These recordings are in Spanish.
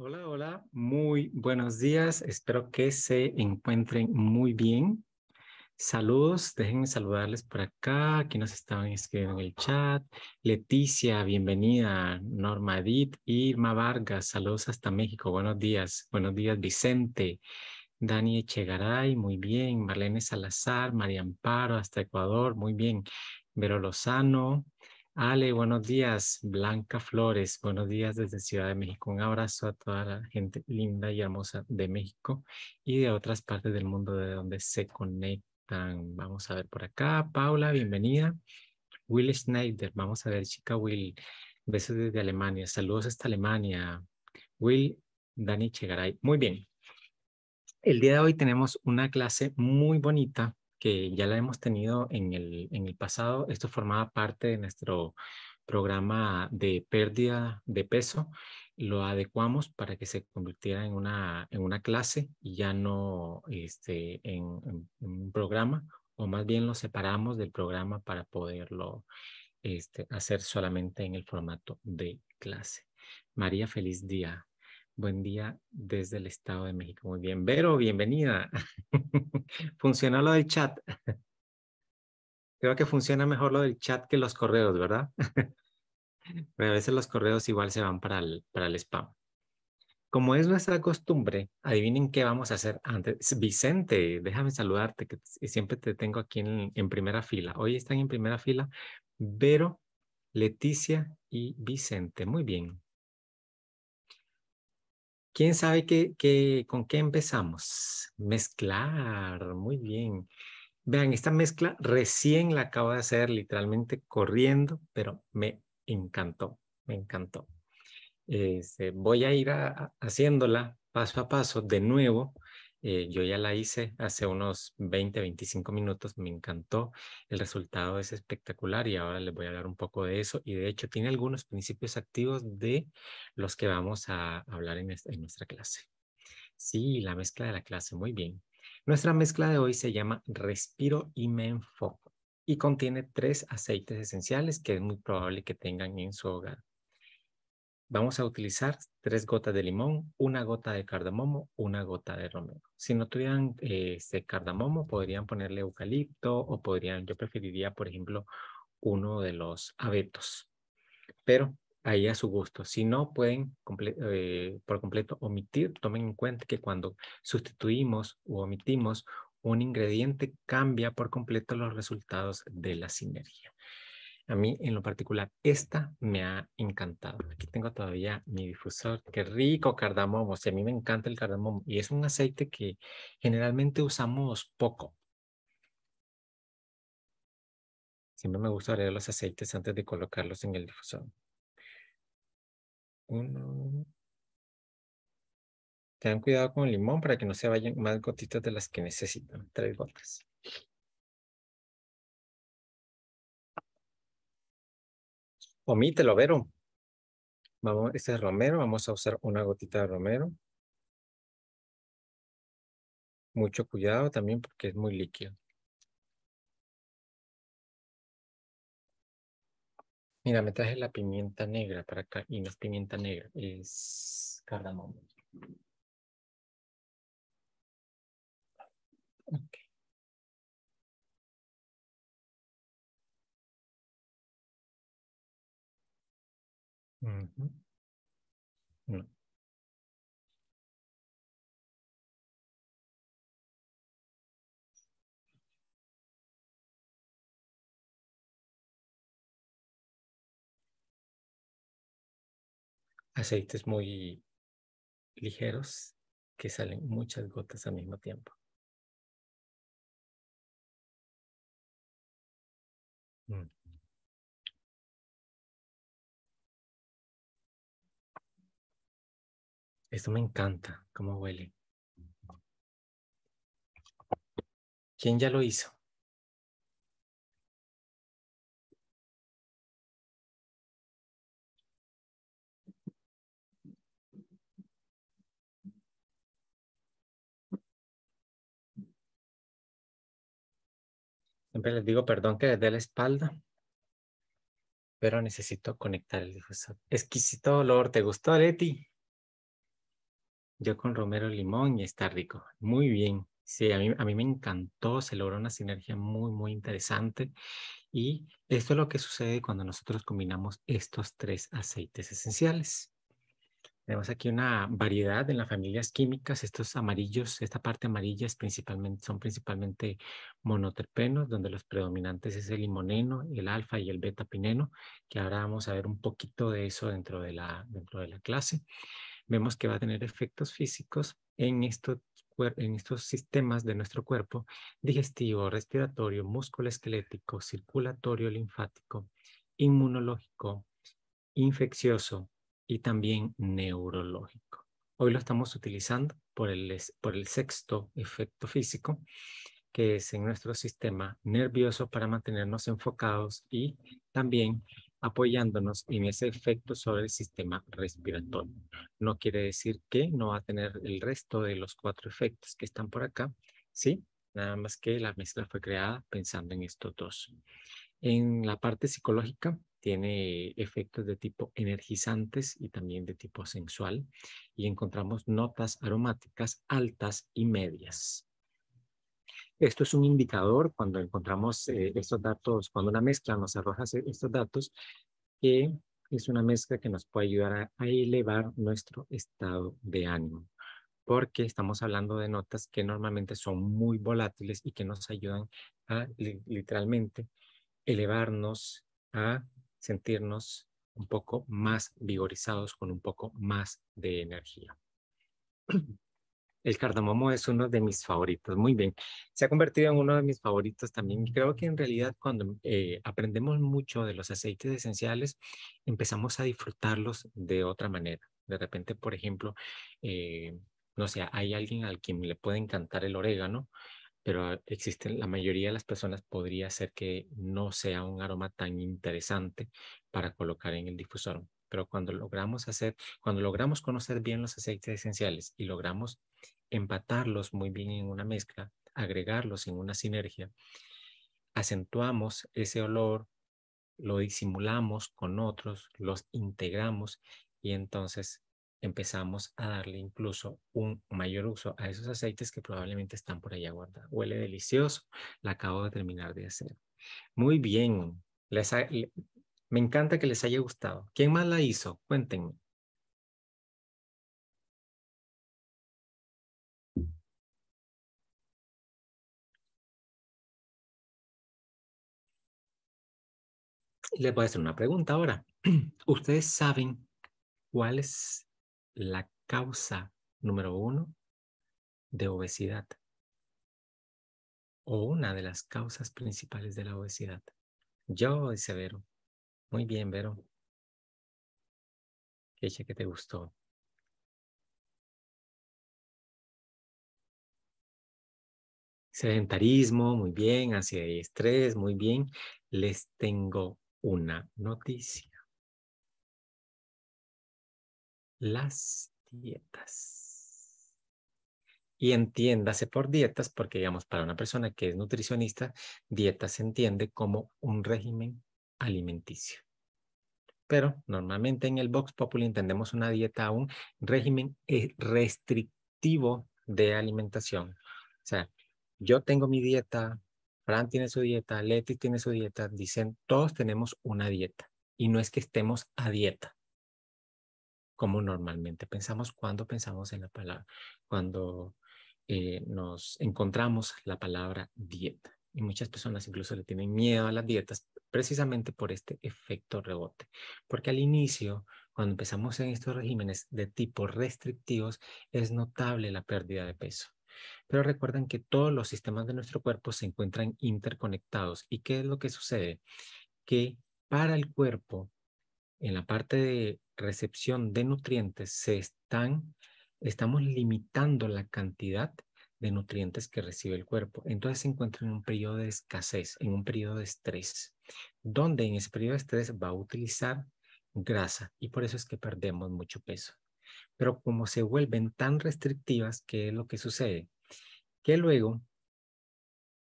Hola, hola, muy buenos días. Espero que se encuentren muy bien. Saludos, déjenme saludarles por acá, aquí nos estaban escribiendo en el chat. Leticia, bienvenida. Norma Edith, Irma Vargas, saludos hasta México, buenos días. Buenos días, Vicente. Dani Echegaray, muy bien. Marlene Salazar, María Amparo, hasta Ecuador, muy bien. Vero Lozano, Ale, buenos días. Blanca Flores, buenos días desde Ciudad de México. Un abrazo a toda la gente linda y hermosa de México y de otras partes del mundo de donde se conectan. Vamos a ver por acá. Paula, bienvenida. Will Schneider, vamos a ver, chica Will. Besos desde Alemania. Saludos hasta Alemania. Will, Dani Chegaray. Muy bien. El día de hoy tenemos una clase muy bonita que ya la hemos tenido en el, en el pasado. Esto formaba parte de nuestro programa de pérdida de peso. Lo adecuamos para que se convirtiera en una, en una clase y ya no este, en, un programa, o más bien lo separamos del programa para poderlo este, hacer solamente en el formato de clase. María, feliz día. Buen día desde el Estado de México. Muy bien. Vero, bienvenida. Funciona lo del chat. Creo que funciona mejor lo del chat que los correos, ¿verdad? Pero a veces los correos igual se van para el, para el spam. Como es nuestra costumbre, adivinen qué vamos a hacer antes. Vicente, déjame saludarte, que siempre te tengo aquí en primera fila. Hoy están en primera fila Vero, Leticia y Vicente. Muy bien. ¿Quién sabe qué, con qué empezamos? Mezclar, muy bien. Vean, esta mezcla recién la acabo de hacer literalmente corriendo, pero me encantó, me encantó. Este, voy a ir haciéndola paso a paso de nuevo eh, yo ya la hice hace unos 20, 25 minutos, me encantó, el resultado es espectacular y ahora les voy a hablar un poco de eso y de hecho tiene algunos principios activos de los que vamos a hablar en, en nuestra clase. Sí, la mezcla de la clase, muy bien. Nuestra mezcla de hoy se llama Respiro y me enfoco y contiene tres aceites esenciales que es muy probable que tengan en su hogar vamos a utilizar tres gotas de limón, una gota de cardamomo, una gota de romero. Si no tuvieran este cardamomo, podrían ponerle eucalipto o podrían, yo preferiría, por ejemplo, uno de los abetos. Pero ahí a su gusto. Si no, pueden eh, por completo omitir. Tomen en cuenta que cuando sustituimos o omitimos un ingrediente, cambia por completo los resultados de la sinergia. A mí en lo particular, esta me ha encantado. Aquí tengo todavía mi difusor. Qué rico cardamomo. a mí me encanta el cardamomo. Y es un aceite que generalmente usamos poco. Siempre me gusta oler los aceites antes de colocarlos en el difusor. Uno. Tengan cuidado con el limón para que no se vayan más gotitas de las que necesitan. Tres gotas. omítelo, Vero. Vamos, este es romero, vamos a usar una gotita de romero. Mucho cuidado también porque es muy líquido. Mira, me traje la pimienta negra para acá y no es pimienta negra, es cardamomo. Ok. Aceites muy ligeros que salen muchas gotas al mismo tiempo. Esto me encanta, cómo huele. ¿Quién ya lo hizo? Siempre les digo, perdón que les dé la espalda, pero necesito conectar el difusor. Exquisito olor. ¿Te gustó, Leti? Yo con romero limón y está rico. Muy bien. Sí, a mí, a mí me encantó, se logró una sinergia muy, muy interesante. Y esto es lo que sucede cuando nosotros combinamos estos tres aceites esenciales. Tenemos aquí una variedad en las familias químicas. Estos amarillos, esta parte amarilla es principalmente, son principalmente monoterpenos, donde los predominantes es el limoneno, el alfa y el beta pineno, que ahora vamos a ver un poquito de eso dentro de la, dentro de la clase vemos que va a tener efectos físicos en estos, en estos sistemas de nuestro cuerpo, digestivo, respiratorio, músculo esquelético, circulatorio, linfático, inmunológico, infeccioso y también neurológico. Hoy lo estamos utilizando por el, por el sexto efecto físico, que es en nuestro sistema nervioso para mantenernos enfocados y también apoyándonos en ese efecto sobre el sistema respiratorio. No quiere decir que no va a tener el resto de los cuatro efectos que están por acá, ¿sí? Nada más que la mezcla fue creada pensando en estos dos. En la parte psicológica tiene efectos de tipo energizantes y también de tipo sensual y encontramos notas aromáticas altas y medias. Esto es un indicador cuando encontramos eh, estos datos, cuando una mezcla nos arroja estos datos, que es una mezcla que nos puede ayudar a, elevar nuestro estado de ánimo, porque estamos hablando de notas que normalmente son muy volátiles y que nos ayudan a literalmente elevarnos, a sentirnos un poco más vigorizados, con un poco más de energía. El cardamomo es uno de mis favoritos, muy bien. Se ha convertido en uno de mis favoritos también. Creo que en realidad cuando eh, aprendemos mucho de los aceites esenciales, empezamos a disfrutarlos de otra manera. De repente, por ejemplo, eh, no sé, hay alguien al quien le puede encantar el orégano, pero existen, la mayoría de las personas podría ser que no sea un aroma tan interesante para colocar en el difusor. Pero cuando logramos hacer, cuando logramos conocer bien los aceites esenciales y logramos empatarlos muy bien en una mezcla, agregarlos en una sinergia, acentuamos ese olor, lo disimulamos con otros, los integramos y entonces empezamos a darle incluso un mayor uso a esos aceites que probablemente están por allá guardados. Huele delicioso, la acabo de terminar de hacer. Muy bien, les, me encanta que les haya gustado. ¿Quién más la hizo? Cuéntenme. Les voy a hacer una pregunta ahora. ¿Ustedes saben cuál es la causa número uno de obesidad? O una de las causas principales de la obesidad. Yo, Severo, muy bien, Vero. ¿Qué que te gustó? Sedentarismo, muy bien, hacia y estrés, muy bien. Les tengo una noticia. Las dietas. Y entiéndase por dietas, porque digamos, para una persona que es nutricionista, dieta se entiende como un régimen alimenticia, Pero normalmente en el Vox Populi entendemos una dieta un régimen eh, restrictivo de alimentación. O sea, yo tengo mi dieta, Fran tiene su dieta, Leti tiene su dieta, dicen, todos tenemos una dieta. Y no es que estemos a dieta, como normalmente pensamos cuando pensamos en la palabra, cuando eh, nos encontramos la palabra dieta. Y muchas personas incluso le tienen miedo a las dietas precisamente por este efecto rebote. Porque al inicio, cuando empezamos en estos regímenes de tipo restrictivos, es notable la pérdida de peso. Pero recuerden que todos los sistemas de nuestro cuerpo se encuentran interconectados. ¿Y qué es lo que sucede? Que para el cuerpo, en la parte de recepción de nutrientes, están, estamos limitando la cantidad de nutrientes que recibe el cuerpo. Entonces se encuentra en un periodo de escasez, en un periodo de estrés donde en ese periodo de estrés va a utilizar grasa y por eso es que perdemos mucho peso. Pero como se vuelven tan restrictivas, ¿qué es lo que sucede? Que luego,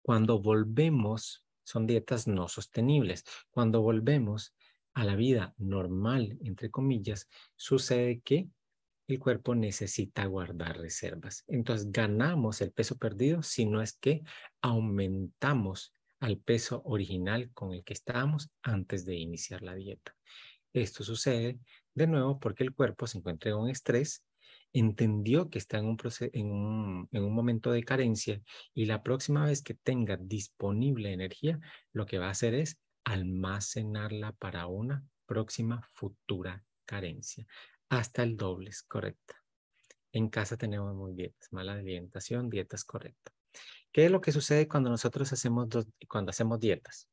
cuando volvemos, son dietas no sostenibles. Cuando volvemos a la vida normal, entre comillas, sucede que el cuerpo necesita guardar reservas. Entonces ganamos el peso perdido si no es que aumentamos al peso original con el que estábamos antes de iniciar la dieta. Esto sucede de nuevo porque el cuerpo se encuentra en un estrés, entendió que está en un, en un, en un momento de carencia y la próxima vez que tenga disponible energía, lo que va a hacer es almacenarla para una próxima futura carencia. Hasta el doble es correcta. En casa tenemos muy dietas, mala alimentación, dietas correctas. ¿Qué es lo que sucede cuando nosotros hacemos, cuando hacemos dietas?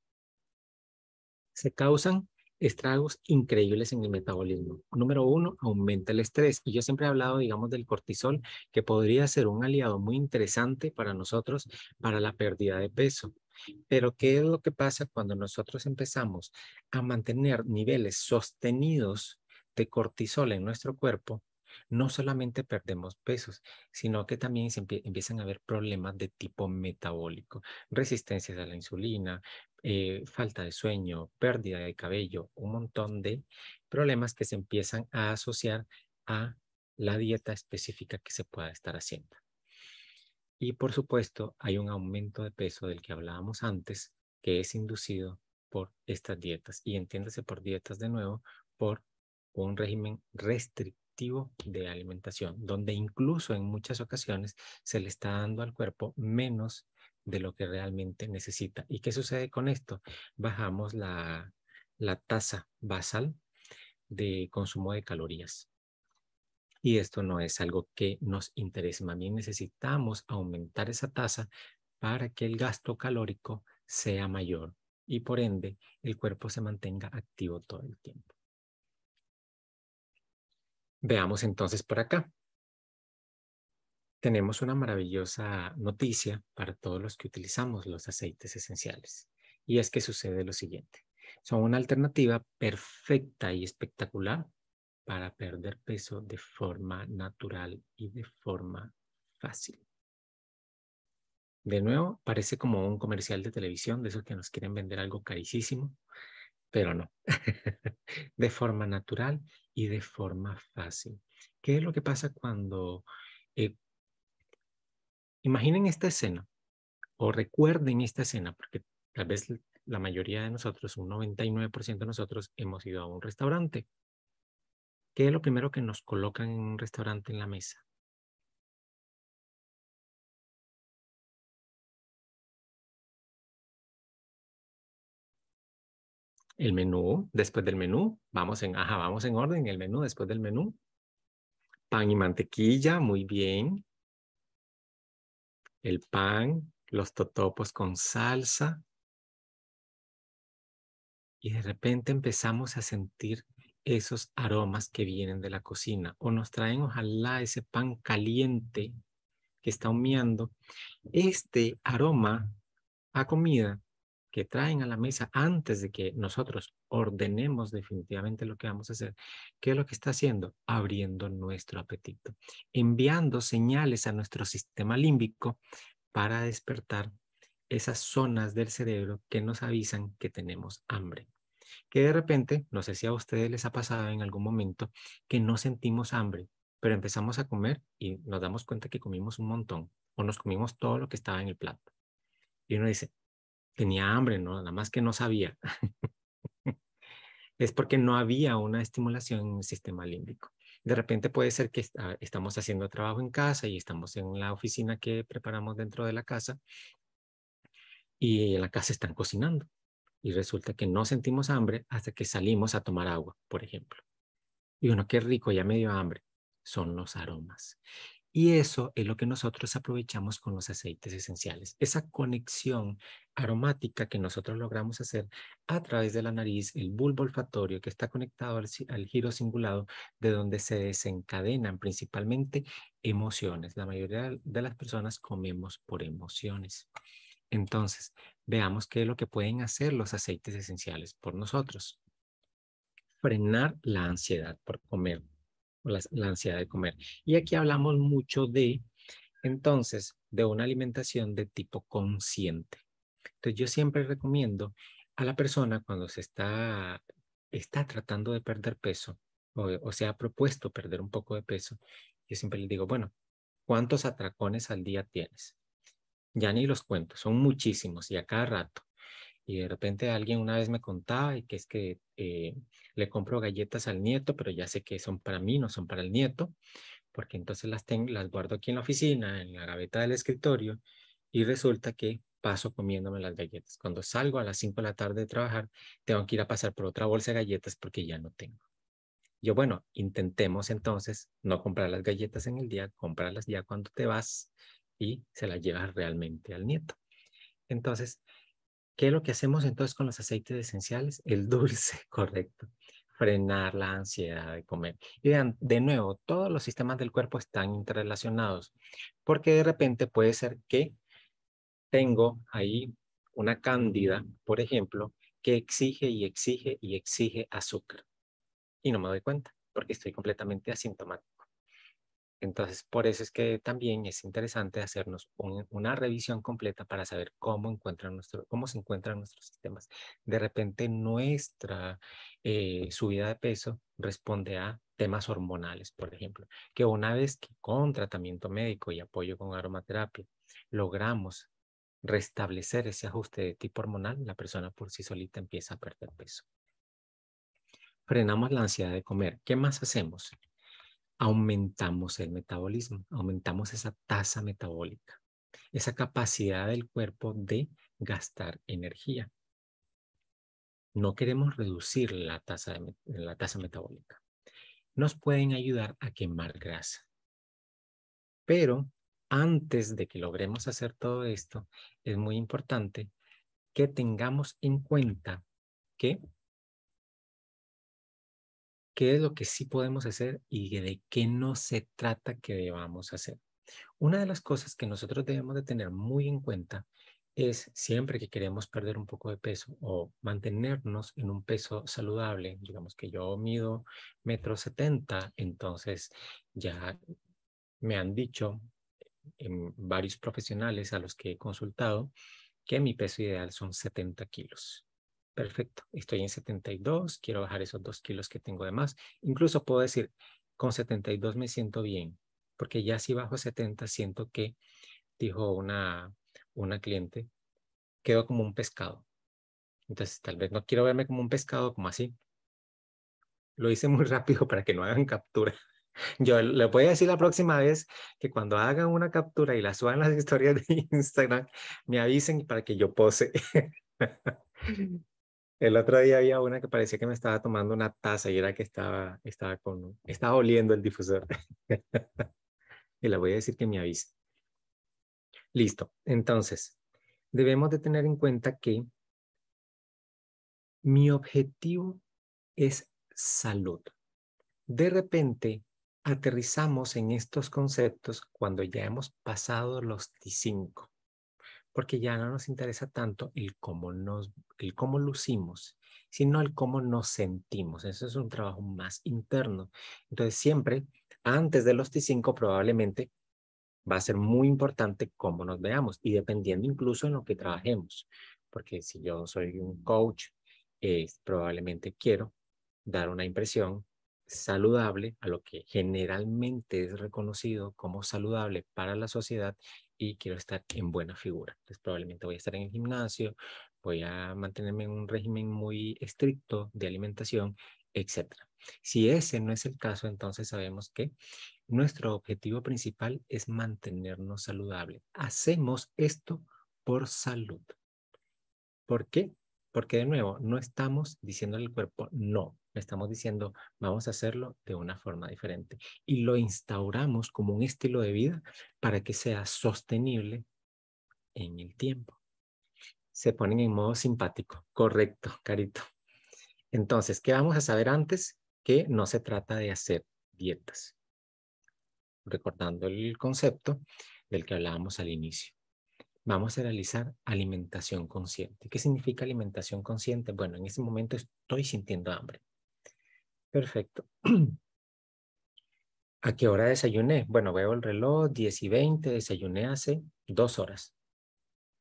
Se causan estragos increíbles en el metabolismo. Número uno, aumenta el estrés. Y yo siempre he hablado, digamos, del cortisol, que podría ser un aliado muy interesante para nosotros para la pérdida de peso. Pero ¿qué es lo que pasa cuando nosotros empezamos a mantener niveles sostenidos de cortisol en nuestro cuerpo? no solamente perdemos pesos, sino que también empiezan a haber problemas de tipo metabólico, resistencias a la insulina, eh, falta de sueño, pérdida de cabello, un montón de problemas que se empiezan a asociar a la dieta específica que se pueda estar haciendo. Y por supuesto, hay un aumento de peso del que hablábamos antes, que es inducido por estas dietas. Y entiéndase por dietas de nuevo, por un régimen restrictivo activo de alimentación, donde incluso en muchas ocasiones se le está dando al cuerpo menos de lo que realmente necesita. ¿Y qué sucede con esto? Bajamos la, la tasa basal de consumo de calorías. Y esto no es algo que nos interese, más bien necesitamos aumentar esa tasa para que el gasto calórico sea mayor y por ende el cuerpo se mantenga activo todo el tiempo. Veamos entonces por acá. Tenemos una maravillosa noticia para todos los que utilizamos los aceites esenciales. Y es que sucede lo siguiente. Son una alternativa perfecta y espectacular para perder peso de forma natural y de forma fácil. De nuevo, parece como un comercial de televisión, de esos que nos quieren vender algo carísimo, pero no, de forma natural y de forma fácil. ¿Qué es lo que pasa cuando... Eh, imaginen esta escena o recuerden esta escena, porque tal vez la mayoría de nosotros, un 99% de nosotros, hemos ido a un restaurante. ¿Qué es lo primero que nos colocan en un restaurante en la mesa? el menú, después del menú, vamos en, vamos en orden, el menú, después del menú. Pan y mantequilla, muy bien. El pan, los totopos con salsa. Y de repente empezamos a sentir esos aromas que vienen de la cocina o nos traen ojalá ese pan caliente que está humeando. Este aroma a comida que traen a la mesa antes de que nosotros ordenemos definitivamente lo que vamos a hacer, ¿qué es lo que está haciendo? Abriendo nuestro apetito, enviando señales a nuestro sistema límbico para despertar esas zonas del cerebro que nos avisan que tenemos hambre. Que de repente, no sé si a ustedes les ha pasado en algún momento que no sentimos hambre, pero empezamos a comer y nos damos cuenta que comimos un montón o nos comimos todo lo que estaba en el plato. Y uno dice, tenía hambre, ¿no? Nada más que no sabía. es porque no había una estimulación en el sistema límbico. De repente puede ser que estamos haciendo trabajo en casa y estamos en la oficina que preparamos dentro de la casa y en la casa están cocinando y resulta que no sentimos hambre hasta que salimos a tomar agua, por ejemplo. Y uno, qué rico, ya me dio hambre. Son los aromas. Y eso es lo que nosotros aprovechamos con los aceites esenciales, esa conexión aromática que nosotros logramos hacer a través de la nariz, el bulbo olfatorio que está conectado al, giro cingulado, de donde se desencadenan principalmente emociones. La mayoría de las personas comemos por emociones. Entonces, veamos qué es lo que pueden hacer los aceites esenciales por nosotros. Frenar la ansiedad por comer la, la ansiedad de comer. Y aquí hablamos mucho de, entonces, de una alimentación de tipo consciente. Entonces, yo siempre recomiendo a la persona cuando se está, está tratando de perder peso o, se ha propuesto perder un poco de peso, yo siempre le digo, bueno, ¿cuántos atracones al día tienes? Ya ni los cuento, son muchísimos y a cada rato. Y de repente alguien una vez me contaba que es que eh, le compro galletas al nieto, pero ya sé que son para mí, no son para el nieto, porque entonces las, tengo, las guardo aquí en la oficina, en la gaveta del escritorio, y resulta que paso comiéndome las galletas. Cuando salgo a las 5 de la tarde de trabajar, tengo que ir a pasar por otra bolsa de galletas porque ya no tengo. Yo, bueno, intentemos entonces no comprar las galletas en el día, comprarlas ya cuando te vas y se las llevas realmente al nieto. Entonces, ¿Qué es lo que hacemos entonces con los aceites esenciales? El dulce, correcto. Frenar la ansiedad de comer. Y vean, de nuevo, todos los sistemas del cuerpo están interrelacionados, porque de repente puede ser que tengo ahí una cándida, por ejemplo, que exige y exige y exige azúcar. Y no me doy cuenta, porque estoy completamente asintomático. Entonces, por eso es que también es interesante hacernos una revisión completa para saber cómo, se encuentran nuestros sistemas. De repente, nuestra eh, subida de peso responde a temas hormonales, por ejemplo, que una vez que con tratamiento médico y apoyo con aromaterapia logramos restablecer ese ajuste de tipo hormonal, la persona por sí solita empieza a perder peso. Frenamos la ansiedad de comer. ¿Qué más hacemos? aumentamos el metabolismo, aumentamos esa tasa metabólica, esa capacidad del cuerpo de gastar energía. No queremos reducir la tasa, la tasa metabólica. Nos pueden ayudar a quemar grasa. Pero antes de que logremos hacer todo esto, es muy importante que tengamos en cuenta que qué es lo que sí podemos hacer y de qué no se trata que debamos hacer. Una de las cosas que nosotros debemos de tener muy en cuenta es siempre que queremos perder un poco de peso o mantenernos en un peso saludable, digamos que yo mido metro setenta, entonces ya me han dicho en varios profesionales a los que he consultado que mi peso ideal son 70 kilos perfecto, estoy en 72, quiero bajar esos dos kilos que tengo de más. Incluso puedo decir, con 72 me siento bien, porque ya si bajo 70 siento que, dijo una, una cliente, quedo como un pescado. Entonces, tal vez no quiero verme como un pescado, como así. Lo hice muy rápido para que no hagan captura. Yo le voy a decir la próxima vez que cuando hagan una captura y la suban las historias de Instagram, me avisen para que yo pose. El otro día había una que parecía que me estaba tomando una taza y era que estaba, estaba, con, estaba oliendo el difusor. y la voy a decir que me avise. Listo. Entonces, debemos de tener en cuenta que mi objetivo es salud. De repente, aterrizamos en estos conceptos cuando ya hemos pasado los T5 porque ya no nos interesa tanto el cómo, nos, el cómo lucimos, sino el cómo nos sentimos. Eso es un trabajo más interno. Entonces, siempre antes de los T5 probablemente va a ser muy importante cómo nos veamos y dependiendo incluso en lo que trabajemos, porque si yo soy un coach, probablemente quiero dar una impresión saludable a lo que generalmente es reconocido como saludable para la sociedad y quiero estar en buena figura. Entonces probablemente voy a estar en el gimnasio, voy a mantenerme en un régimen muy estricto de alimentación, etc. Si ese no es el caso, entonces sabemos que nuestro objetivo principal es mantenernos saludables, Hacemos esto por salud. ¿Por qué? Porque de nuevo, no estamos diciéndole al cuerpo, no, estamos diciendo, vamos a hacerlo de una forma diferente. Y lo instauramos como un estilo de vida para que sea sostenible en el tiempo. Se ponen en modo simpático, correcto, carito. Entonces, ¿qué vamos a saber antes? Que no se trata de hacer dietas. Recordando el concepto del que hablábamos al inicio vamos a realizar alimentación consciente. ¿Qué significa alimentación consciente? Bueno, en este momento estoy sintiendo hambre. Perfecto. ¿A qué hora desayuné? Bueno, veo el reloj, 10 y 20, desayuné hace dos horas.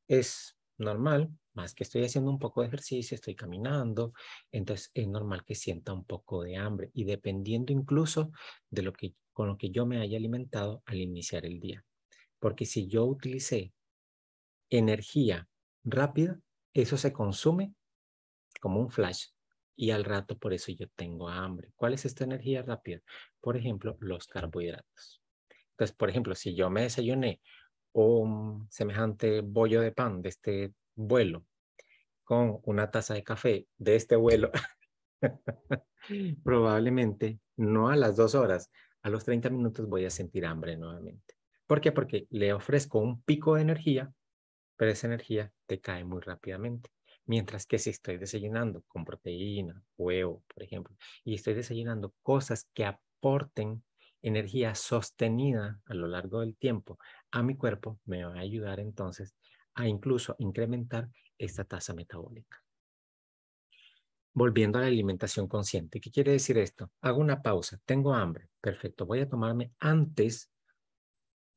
Es normal, más que estoy haciendo un poco de ejercicio, estoy caminando, entonces es normal que sienta un poco de hambre y dependiendo incluso de lo que con lo que yo me haya alimentado al iniciar el día. Porque si yo utilicé energía rápida, eso se consume como un flash y al rato por eso yo tengo hambre. ¿Cuál es esta energía rápida? Por ejemplo, los carbohidratos. Entonces, por ejemplo, si yo me desayuné un semejante bollo de pan de este vuelo con una taza de café de este vuelo, probablemente no a las dos horas, a los 30 minutos voy a sentir hambre nuevamente. ¿Por qué? Porque le ofrezco un pico de energía, pero esa energía te cae muy rápidamente. Mientras que si estoy desayunando con proteína, huevo, por ejemplo, y estoy desayunando cosas que aporten energía sostenida a lo largo del tiempo a mi cuerpo, me va a ayudar entonces a incluso incrementar esta tasa metabólica. Volviendo a la alimentación consciente, ¿qué quiere decir esto? Hago una pausa, tengo hambre, perfecto, voy a tomarme antes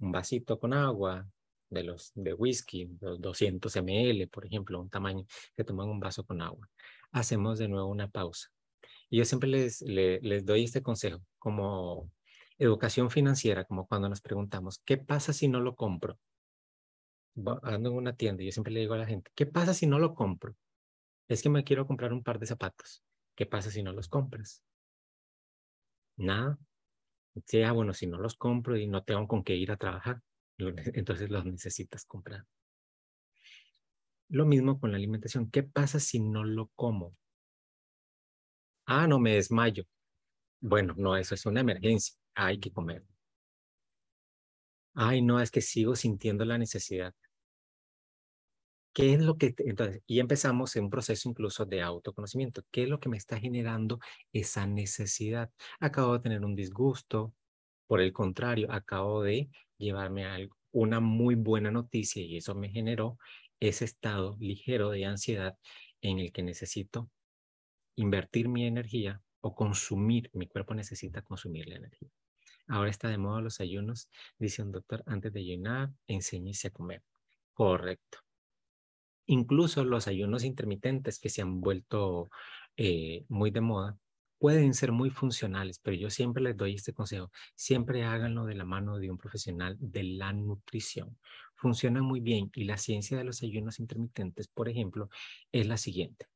un vasito con agua, de los de whisky, los 200 ml, por ejemplo, un tamaño que toman un vaso con agua. Hacemos de nuevo una pausa. Y yo siempre les, doy este consejo como educación financiera, como cuando nos preguntamos, ¿qué pasa si no lo compro? Ando en una tienda y yo siempre le digo a la gente, ¿qué pasa si no lo compro? Es que me quiero comprar un par de zapatos. ¿Qué pasa si no los compras? Nada. sea ah, bueno, si no los compro y no tengo con qué ir a trabajar, entonces los necesitas comprar. Lo mismo con la alimentación. ¿Qué pasa si no lo como? Ah, no me desmayo. Bueno, no, eso es una emergencia. Hay que comer. Ay, no, es que sigo sintiendo la necesidad. ¿Qué es lo que, entonces, y empezamos en un proceso incluso de autoconocimiento. ¿Qué es lo que me está generando esa necesidad? Acabo de tener un disgusto, por el contrario, acabo de llevarme una muy buena noticia y eso me generó ese estado ligero de ansiedad en el que necesito invertir mi energía o consumir, mi cuerpo necesita consumir la energía. Ahora está de moda los ayunos, dice un doctor, antes de ayunar, enséñese a comer. Correcto. Incluso los ayunos intermitentes que se han vuelto eh, muy de moda, pueden ser muy funcionales, pero yo siempre les doy este consejo. Siempre háganlo de la mano de un profesional de la nutrición. Funciona muy bien y la ciencia de los ayunos intermitentes, por ejemplo, es la siguiente.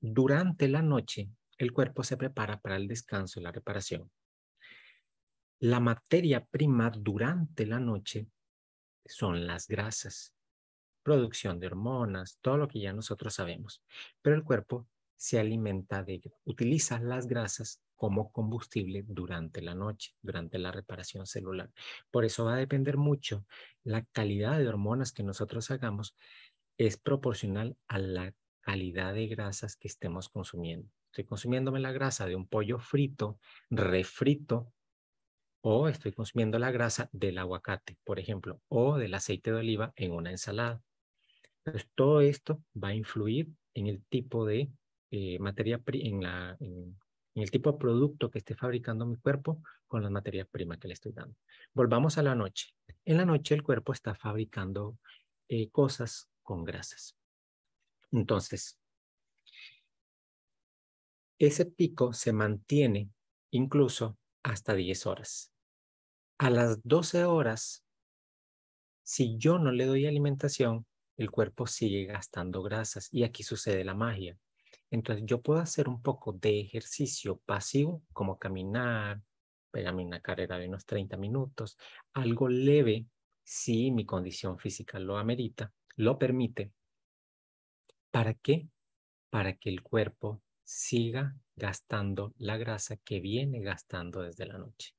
Durante la noche, el cuerpo se prepara para el descanso y la reparación. La materia prima durante la noche son las grasas, producción de hormonas, todo lo que ya nosotros sabemos. Pero el cuerpo se alimenta de Utiliza las grasas como combustible durante la noche, durante la reparación celular. Por eso va a depender mucho la calidad de hormonas que nosotros hagamos es proporcional a la calidad de grasas que estemos consumiendo. Estoy consumiéndome la grasa de un pollo frito, refrito, o estoy consumiendo la grasa del aguacate, por ejemplo, o del aceite de oliva en una ensalada. Entonces, todo esto va a influir en el tipo de eh, materia en, en, el tipo de producto que esté fabricando mi cuerpo con la materia prima que le estoy dando. Volvamos a la noche. En la noche el cuerpo está fabricando eh, cosas con grasas. Entonces, ese pico se mantiene incluso hasta 10 horas. A las 12 horas, si yo no le doy alimentación, el cuerpo sigue gastando grasas y aquí sucede la magia. Entonces yo puedo hacer un poco de ejercicio pasivo, como caminar, pegarme una carrera de unos 30 minutos, algo leve si mi condición física lo amerita, lo permite. ¿Para qué? Para que el cuerpo siga gastando la grasa que viene gastando desde la noche.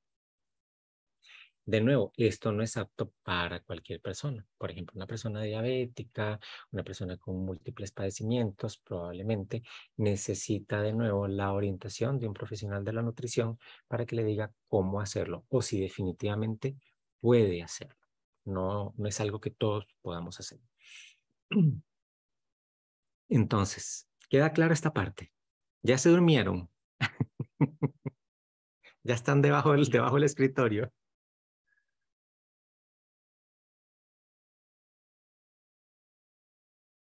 De nuevo, esto no es apto para cualquier persona. Por ejemplo, una persona diabética, una persona con múltiples padecimientos, probablemente necesita de nuevo la orientación de un profesional de la nutrición para que le diga cómo hacerlo o si definitivamente puede hacerlo. No, no es algo que todos podamos hacer. Entonces, ¿queda clara esta parte? ¿Ya se durmieron? ya están debajo del, debajo del escritorio.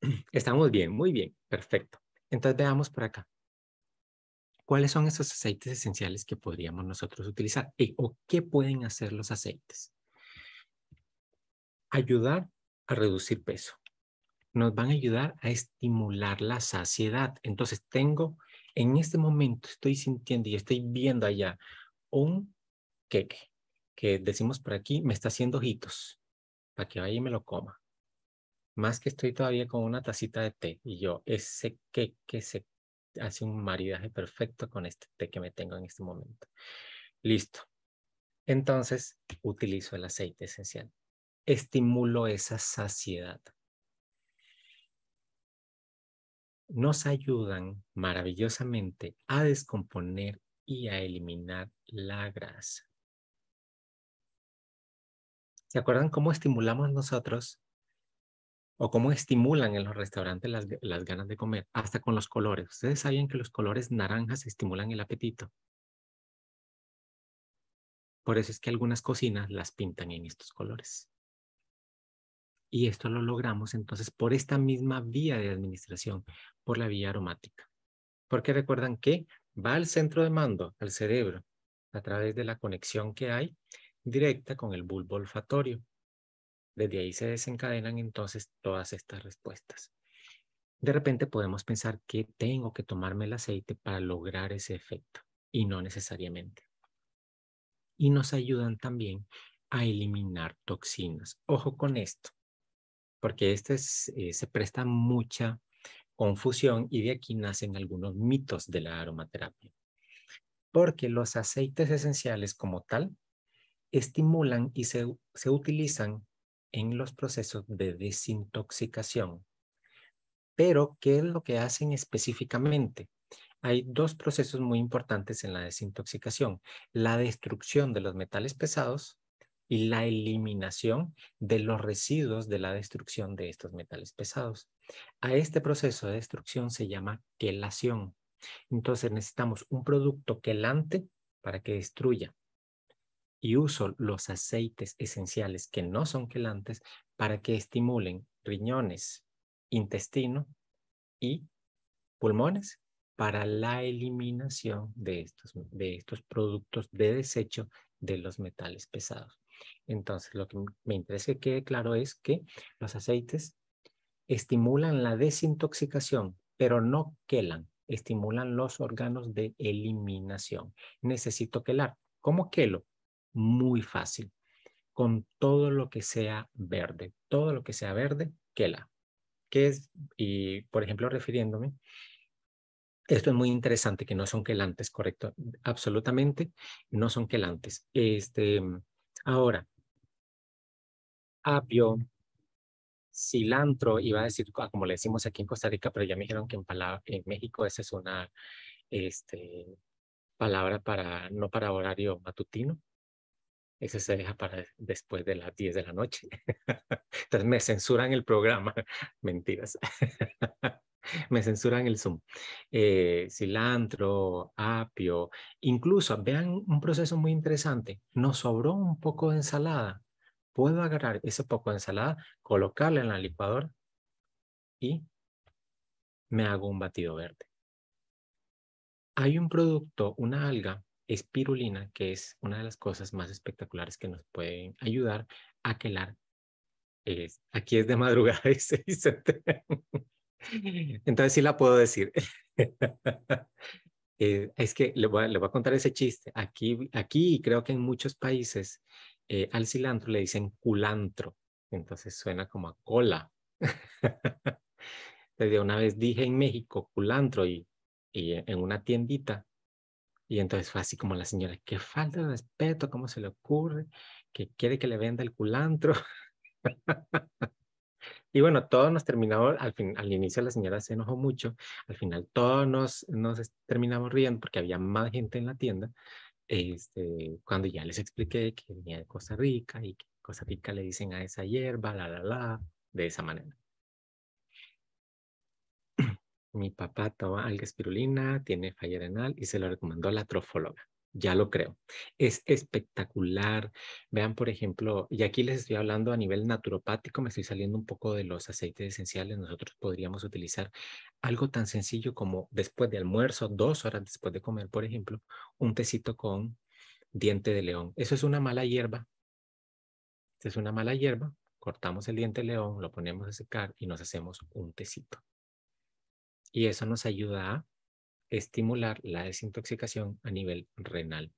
Estamos bien, muy bien, perfecto. Entonces veamos por acá. ¿Cuáles son esos aceites esenciales que podríamos nosotros utilizar? ¿O qué pueden hacer los aceites? Ayudar a reducir peso. Nos van a ayudar a estimular la saciedad. Entonces tengo, en este momento estoy sintiendo y estoy viendo allá un queque, que decimos por aquí, me está haciendo ojitos, para que vaya y me lo coma más que estoy todavía con una tacita de té y yo, ese que, que se hace un maridaje perfecto con este té que me tengo en este momento. Listo. Entonces, utilizo el aceite esencial. Estimulo esa saciedad. Nos ayudan maravillosamente a descomponer y a eliminar la grasa. ¿Se acuerdan cómo estimulamos nosotros o cómo estimulan en los restaurantes las, ganas de comer, hasta con los colores. Ustedes saben que los colores naranjas estimulan el apetito. Por eso es que algunas cocinas las pintan en estos colores. Y esto lo logramos entonces por esta misma vía de administración, por la vía aromática. Porque recuerdan que va al centro de mando, al cerebro, a través de la conexión que hay directa con el bulbo olfatorio. Desde ahí se desencadenan entonces todas estas respuestas. De repente podemos pensar que tengo que tomarme el aceite para lograr ese efecto y no necesariamente. Y nos ayudan también a eliminar toxinas. Ojo con esto, porque este eh, se presta mucha confusión y de aquí nacen algunos mitos de la aromaterapia. Porque los aceites esenciales como tal estimulan y se, se utilizan en los procesos de desintoxicación. Pero, ¿qué es lo que hacen específicamente? Hay dos procesos muy importantes en la desintoxicación, la destrucción de los metales pesados y la eliminación de los residuos de la destrucción de estos metales pesados. A este proceso de destrucción se llama quelación. Entonces necesitamos un producto quelante para que destruya y uso los aceites esenciales que no son quelantes para que estimulen riñones, intestino y pulmones para la eliminación de estos, de estos productos de desecho de los metales pesados. Entonces, lo que me interesa que quede claro es que los aceites estimulan la desintoxicación, pero no quelan, estimulan los órganos de eliminación. Necesito quelar. ¿Cómo quelo? muy fácil con todo lo que sea verde, todo lo que sea verde, quela. Que es, y por ejemplo, refiriéndome, esto es muy interesante, que no son quelantes, correcto, absolutamente no son quelantes. Este, ahora, apio, cilantro, iba a decir, ah, como le decimos aquí en Costa Rica, pero ya me dijeron que en, palabra, en México esa es una este, palabra para, no para horario matutino, ese se deja para después de las 10 de la noche. Entonces me censuran el programa. Mentiras. me censuran el Zoom. Eh, cilantro, apio, incluso, vean un proceso muy interesante. Nos sobró un poco de ensalada. Puedo agarrar ese poco de ensalada, colocarla en la licuadora y me hago un batido verde. Hay un producto, una alga, espirulina, que es una de las cosas más espectaculares que nos pueden ayudar a quelar. Es, aquí es de madrugada y Entonces sí la puedo decir. Eh, es que le voy, a, contar ese chiste. Aquí, aquí creo que en muchos países eh, al cilantro le dicen culantro. Entonces suena como a cola. Desde una vez dije en México culantro y en una tiendita y entonces fue así como la señora, qué falta de respeto, cómo se le ocurre, que quiere que le venda el culantro. y bueno, todos nos terminamos, al, fin, al inicio la señora se enojó mucho, al final todos nos, nos terminamos riendo porque había más gente en la tienda. Este, cuando ya les expliqué que venía de Costa Rica y que Costa Rica le dicen a esa hierba, la, la, la, de esa manera mi papá toma alga espirulina, tiene falla renal y se lo recomendó a la trofologa. Ya lo creo. Es espectacular. Vean, por ejemplo, y aquí les estoy hablando a nivel naturopático, me estoy saliendo un poco de los aceites esenciales. Nosotros podríamos utilizar algo tan sencillo como después de almuerzo, dos horas después de comer, por ejemplo, un tecito con diente de león. Eso es una mala hierba. es una mala hierba. Cortamos el diente de león, lo ponemos a secar y nos hacemos un tecito y eso nos ayuda a estimular la desintoxicación a nivel renal.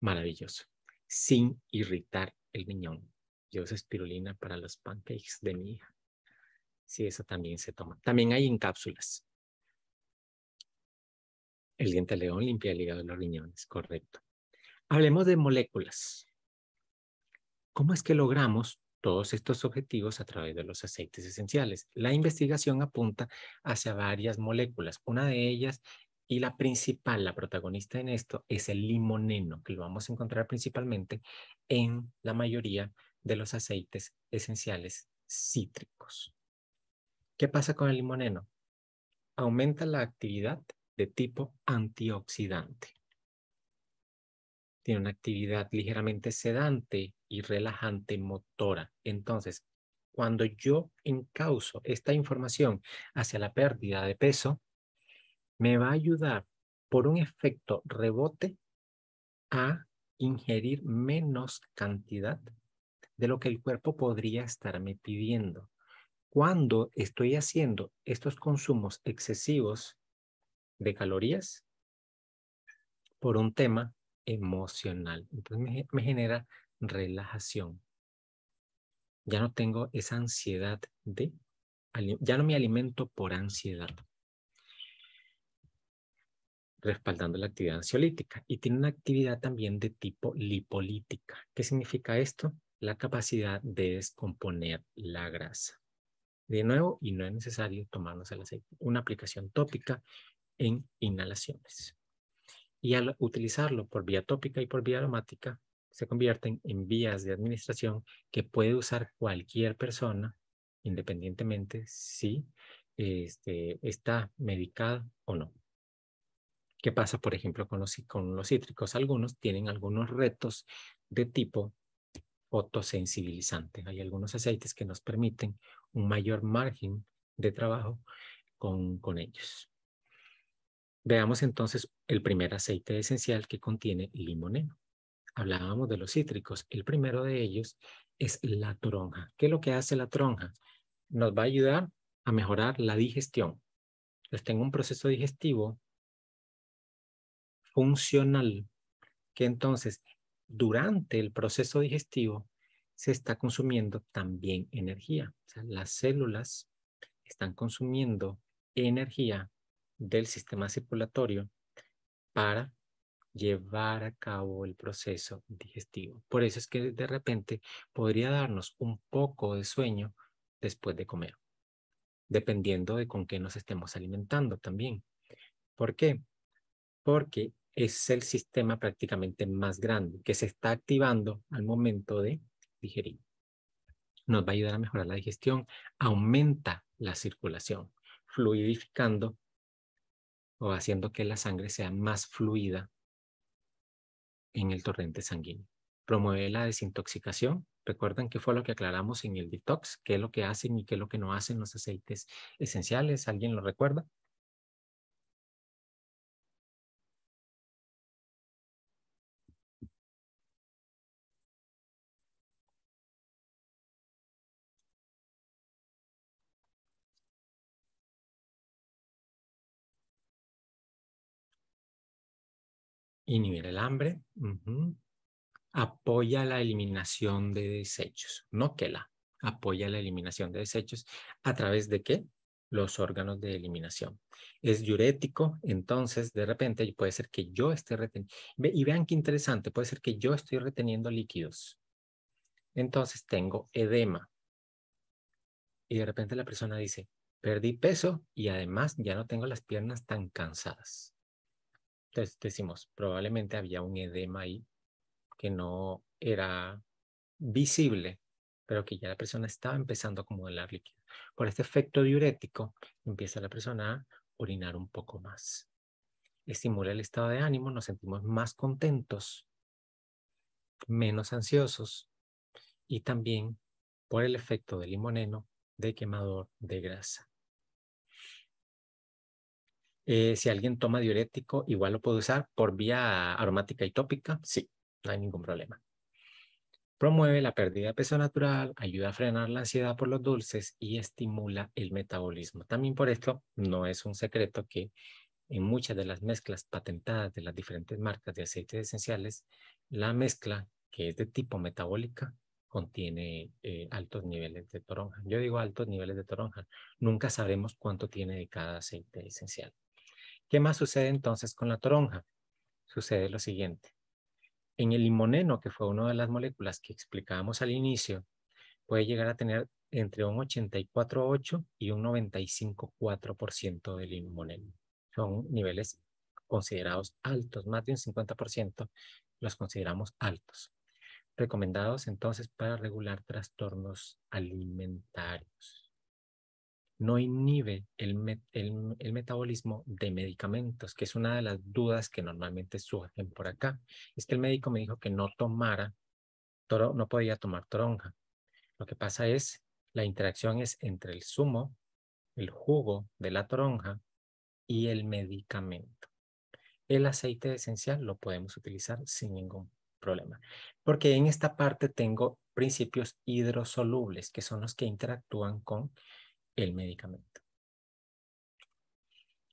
Maravilloso. Sin irritar el riñón. Yo uso espirulina para los pancakes de mi hija. Sí, eso también se toma. También hay en cápsulas. El diente león limpia el hígado de los riñones, correcto. Hablemos de moléculas. ¿Cómo es que logramos todos estos objetivos a través de los aceites esenciales. La investigación apunta hacia varias moléculas. Una de ellas y la principal, la protagonista en esto, es el limoneno, que lo vamos a encontrar principalmente en la mayoría de los aceites esenciales cítricos. ¿Qué pasa con el limoneno? Aumenta la actividad de tipo antioxidante. Tiene una actividad ligeramente sedante, y relajante motora. Entonces, cuando yo encauzo esta información hacia la pérdida de peso, me va a ayudar por un efecto rebote a ingerir menos cantidad de lo que el cuerpo podría estarme pidiendo. Cuando estoy haciendo estos consumos excesivos de calorías por un tema emocional, entonces me genera relajación. Ya no tengo esa ansiedad de, ya no me alimento por ansiedad. Respaldando la actividad ansiolítica. Y tiene una actividad también de tipo lipolítica. ¿Qué significa esto? La capacidad de descomponer la grasa. De nuevo, y no es necesario tomarnos el Una aplicación tópica en inhalaciones. Y al utilizarlo por vía tópica y por vía aromática, se convierten en vías de administración que puede usar cualquier persona, independientemente si este, está medicada o no. ¿Qué pasa, por ejemplo, con los, con los cítricos? Algunos tienen algunos retos de tipo fotosensibilizante. Hay algunos aceites que nos permiten un mayor margen de trabajo con, con ellos. Veamos entonces el primer aceite esencial que contiene limoneno hablábamos de los cítricos. El primero de ellos es la tronja. ¿Qué es lo que hace la tronja? Nos va a ayudar a mejorar la digestión. Entonces tengo un proceso digestivo funcional que entonces durante el proceso digestivo se está consumiendo también energía. sea, las células están consumiendo energía del sistema circulatorio para llevar a cabo el proceso digestivo. Por eso es que de repente podría darnos un poco de sueño después de comer, dependiendo de con qué nos estemos alimentando también. ¿Por qué? Porque es el sistema prácticamente más grande que se está activando al momento de digerir. Nos va a ayudar a mejorar la digestión, aumenta la circulación, fluidificando o haciendo que la sangre sea más fluida en el torrente sanguíneo. Promueve la desintoxicación. Recuerdan que fue lo que aclaramos en el detox, qué es lo que hacen y qué es lo que no hacen los aceites esenciales. ¿Alguien lo recuerda? inhibir el hambre, apoya la eliminación de desechos, no que la, apoya la eliminación de desechos a través de qué? Los órganos de eliminación. Es diurético, entonces de repente puede ser que yo esté reteniendo, y vean qué interesante, puede ser que yo estoy reteniendo líquidos. Entonces tengo edema. Y de repente la persona dice, perdí peso y además ya no tengo las piernas tan cansadas decimos, probablemente había un edema ahí que no era visible, pero que ya la persona estaba empezando a acumular líquido. Por este efecto diurético, empieza la persona a orinar un poco más. Estimula el estado de ánimo, nos sentimos más contentos, menos ansiosos y también por el efecto del limoneno de quemador de grasa. Eh, si alguien toma diurético, igual lo puede usar por vía aromática y tópica. Sí, no hay ningún problema. Promueve la pérdida de peso natural, ayuda a frenar la ansiedad por los dulces y estimula el metabolismo. También por esto no es un secreto que en muchas de las mezclas patentadas de las diferentes marcas de aceites esenciales, la mezcla que es de tipo metabólica contiene eh, altos niveles de toronja. Yo digo altos niveles de toronja. Nunca sabemos cuánto tiene de cada aceite esencial. ¿Qué más sucede entonces con la toronja? Sucede lo siguiente. En el limoneno, que fue una de las moléculas que explicábamos al inicio, puede llegar a tener entre un 84,8 y un 95,4% de limoneno. Son niveles considerados altos, más de un 50% los consideramos altos. Recomendados entonces para regular trastornos alimentarios no inhibe el, metabolismo de medicamentos, que es una de las dudas que normalmente surgen por acá. Es que el médico me dijo que no tomara, no podía tomar toronja. Lo que pasa es, la interacción es entre el zumo, el jugo de la toronja y el medicamento. El aceite esencial lo podemos utilizar sin ningún problema, porque en esta parte tengo principios hidrosolubles, que son los que interactúan con el medicamento.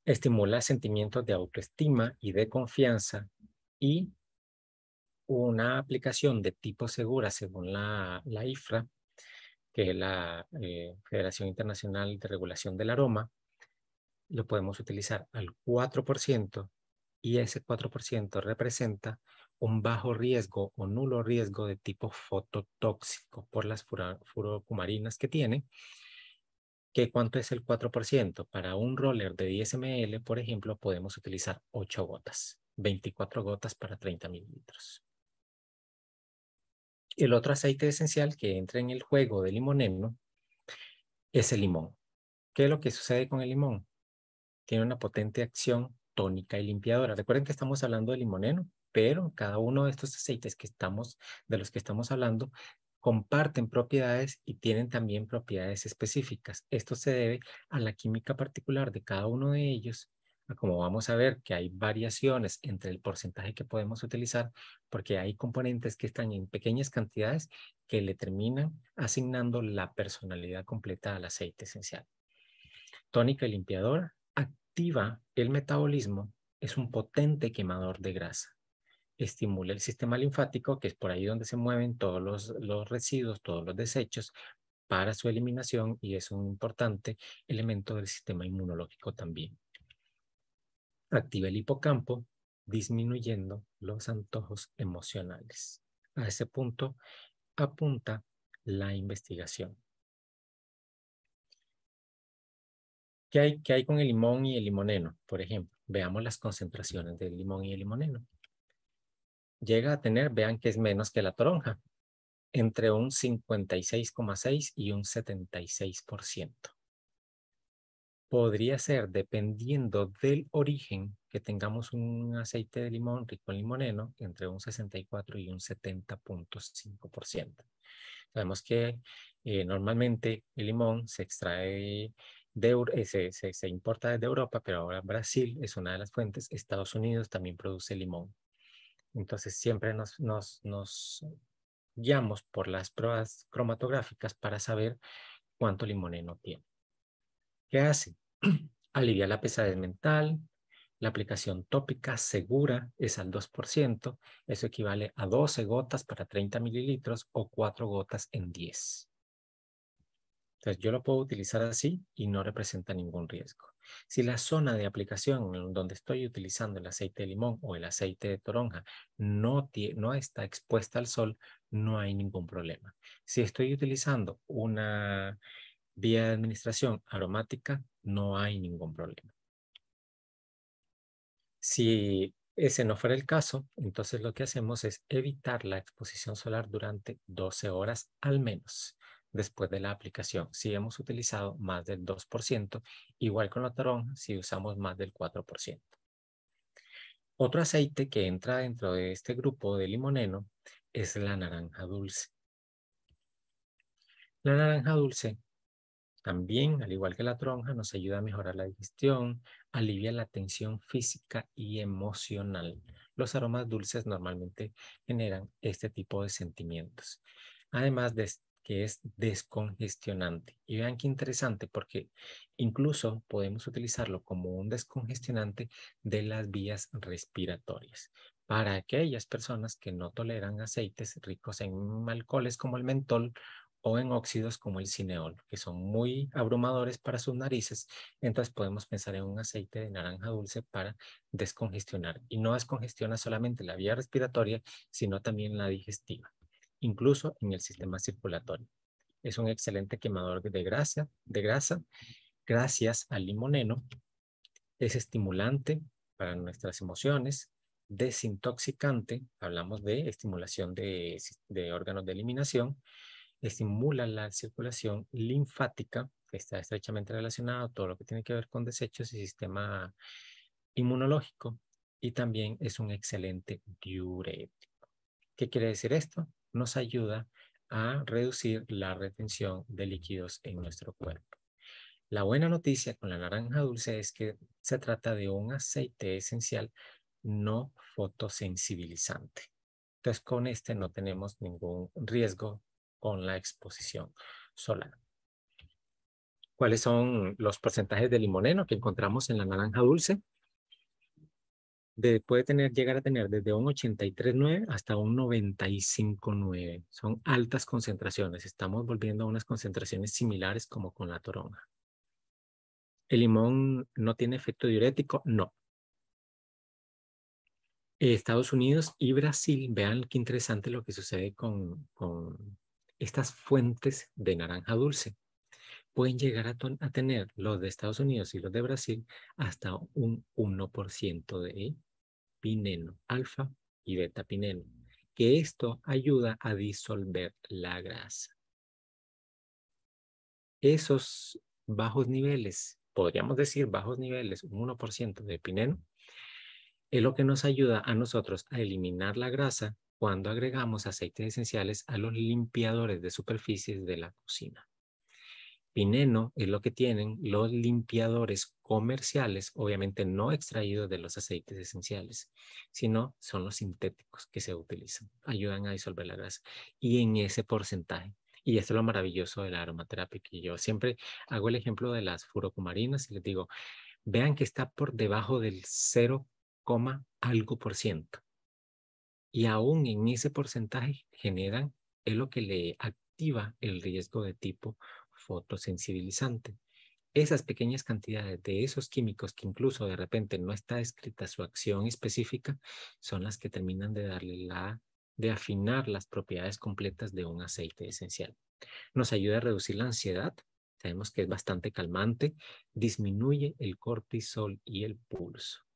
Estimula sentimientos de autoestima y de confianza y una aplicación de tipo segura según la, la IFRA, que es la eh, Federación Internacional de Regulación del Aroma, lo podemos utilizar al 4% y ese 4% representa un bajo riesgo o nulo riesgo de tipo fototóxico por las furocumarinas que tiene cuánto es el 4%. Para un roller de 10 ml, por ejemplo, podemos utilizar 8 gotas, 24 gotas para 30 mililitros. El otro aceite esencial que entra en el juego del limoneno es el limón. ¿Qué es lo que sucede con el limón? Tiene una potente acción tónica y limpiadora. Recuerden que estamos hablando de limoneno, pero cada uno de estos aceites que estamos, de los que estamos hablando comparten propiedades y tienen también propiedades específicas. Esto se debe a la química particular de cada uno de ellos, como vamos a ver que hay variaciones entre el porcentaje que podemos utilizar, porque hay componentes que están en pequeñas cantidades que le terminan asignando la personalidad completa al aceite esencial. Tónica y limpiador activa el metabolismo, es un potente quemador de grasa estimula el sistema linfático, que es por ahí donde se mueven todos los, residuos, todos los desechos, para su eliminación y es un importante elemento del sistema inmunológico también. Activa el hipocampo disminuyendo los antojos emocionales. A ese punto apunta la investigación. hay, qué hay con el limón y el limoneno? Por ejemplo, veamos las concentraciones del limón y el limoneno llega a tener, vean que es menos que la toronja, entre un 56,6 y un 76%. Podría ser, dependiendo del origen, que tengamos un aceite de limón rico en limoneno entre un 64 y un 70.5%. Sabemos que eh, normalmente el limón se extrae de, eh, se importa desde Europa, pero ahora Brasil es una de las fuentes. Estados Unidos también produce limón entonces siempre nos, guiamos por las pruebas cromatográficas para saber cuánto limoneno tiene. ¿Qué hace? Alivia la pesadez mental, la aplicación tópica segura es al 2%, eso equivale a 12 gotas para 30 mililitros o 4 gotas en 10. Entonces yo lo puedo utilizar así y no representa ningún riesgo. Si la zona de aplicación donde estoy utilizando el aceite de limón o el aceite de toronja no, no está expuesta al sol, no hay ningún problema. Si estoy utilizando una vía de administración aromática, no hay ningún problema. Si ese no fuera el caso, entonces lo que hacemos es evitar la exposición solar durante 12 horas al menos después de la aplicación. Si hemos utilizado más del 2%, igual con la tronja si usamos más del 4%. Otro aceite que entra dentro de este grupo de limoneno es la naranja dulce. La naranja dulce también, al igual que la tronja, nos ayuda a mejorar la digestión, alivia la tensión física y emocional. Los aromas dulces normalmente generan este tipo de sentimientos. Además de que es descongestionante. Y vean qué interesante, porque incluso podemos utilizarlo como un descongestionante de las vías respiratorias. Para aquellas personas que no toleran aceites ricos en alcoholes como el mentol o en óxidos como el cineol, que son muy abrumadores para sus narices, entonces podemos pensar en un aceite de naranja dulce para descongestionar. Y no descongestiona solamente la vía respiratoria, sino también la digestiva incluso en el sistema circulatorio. Es un excelente quemador de grasa, de grasa gracias al limoneno. Es estimulante para nuestras emociones, desintoxicante, hablamos de estimulación de, de órganos de eliminación, estimula la circulación linfática, que está estrechamente relacionada a todo lo que tiene que ver con desechos y sistema inmunológico, y también es un excelente diurético. ¿Qué quiere decir esto? nos ayuda a reducir la retención de líquidos en nuestro cuerpo. La buena noticia con la naranja dulce es que se trata de un aceite esencial no fotosensibilizante. Entonces, con este no tenemos ningún riesgo con la exposición solar. ¿Cuáles son los porcentajes de limoneno que encontramos en la naranja dulce? puede tener, llegar a tener desde un 83.9 hasta un 95.9. Son altas concentraciones. Estamos volviendo a unas concentraciones similares como con la torona. ¿El limón no tiene efecto diurético? No. Estados Unidos y Brasil, vean qué interesante lo que sucede con, con estas fuentes de naranja dulce. Pueden llegar a, a, tener los de Estados Unidos y los de Brasil hasta un 1% de pineno, alfa y beta pineno, que esto ayuda a disolver la grasa. Esos bajos niveles, podríamos decir bajos niveles, un 1% de pineno, es lo que nos ayuda a nosotros a eliminar la grasa cuando agregamos aceites esenciales a los limpiadores de superficies de la cocina. Pineno es lo que tienen los limpiadores comerciales, obviamente no extraídos de los aceites esenciales, sino son los sintéticos que se utilizan, ayudan a disolver la grasa y en ese porcentaje. Y esto es lo maravilloso de la aromaterapia, que yo siempre hago el ejemplo de las furocumarinas y les digo, vean que está por debajo del 0, algo por ciento. Y aún en ese porcentaje generan, es lo que le activa el riesgo de tipo fotosensibilizante. Esas pequeñas cantidades de esos químicos que incluso de repente no está escrita su acción específica son las que terminan de darle la de afinar las propiedades completas de un aceite esencial. Nos ayuda a reducir la ansiedad, sabemos que es bastante calmante, disminuye el cortisol y el pulso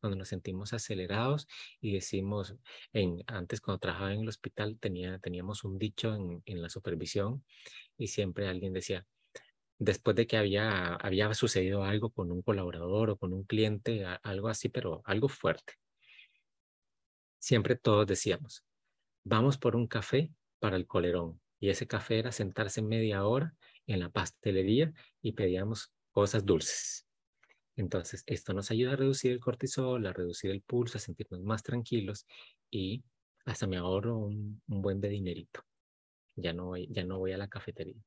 cuando nos sentimos acelerados y decimos, en, antes cuando trabajaba en el hospital tenía, teníamos un dicho en, la supervisión y siempre alguien decía, después de que había, había sucedido algo con un colaborador o con un cliente, algo así, pero algo fuerte, siempre todos decíamos, vamos por un café para el colerón. Y ese café era sentarse media hora en la pastelería y pedíamos cosas dulces. Entonces, esto nos ayuda a reducir el cortisol, a reducir el pulso, a sentirnos más tranquilos y hasta me ahorro un, buen de dinerito. Ya no, voy, ya no voy a la cafetería.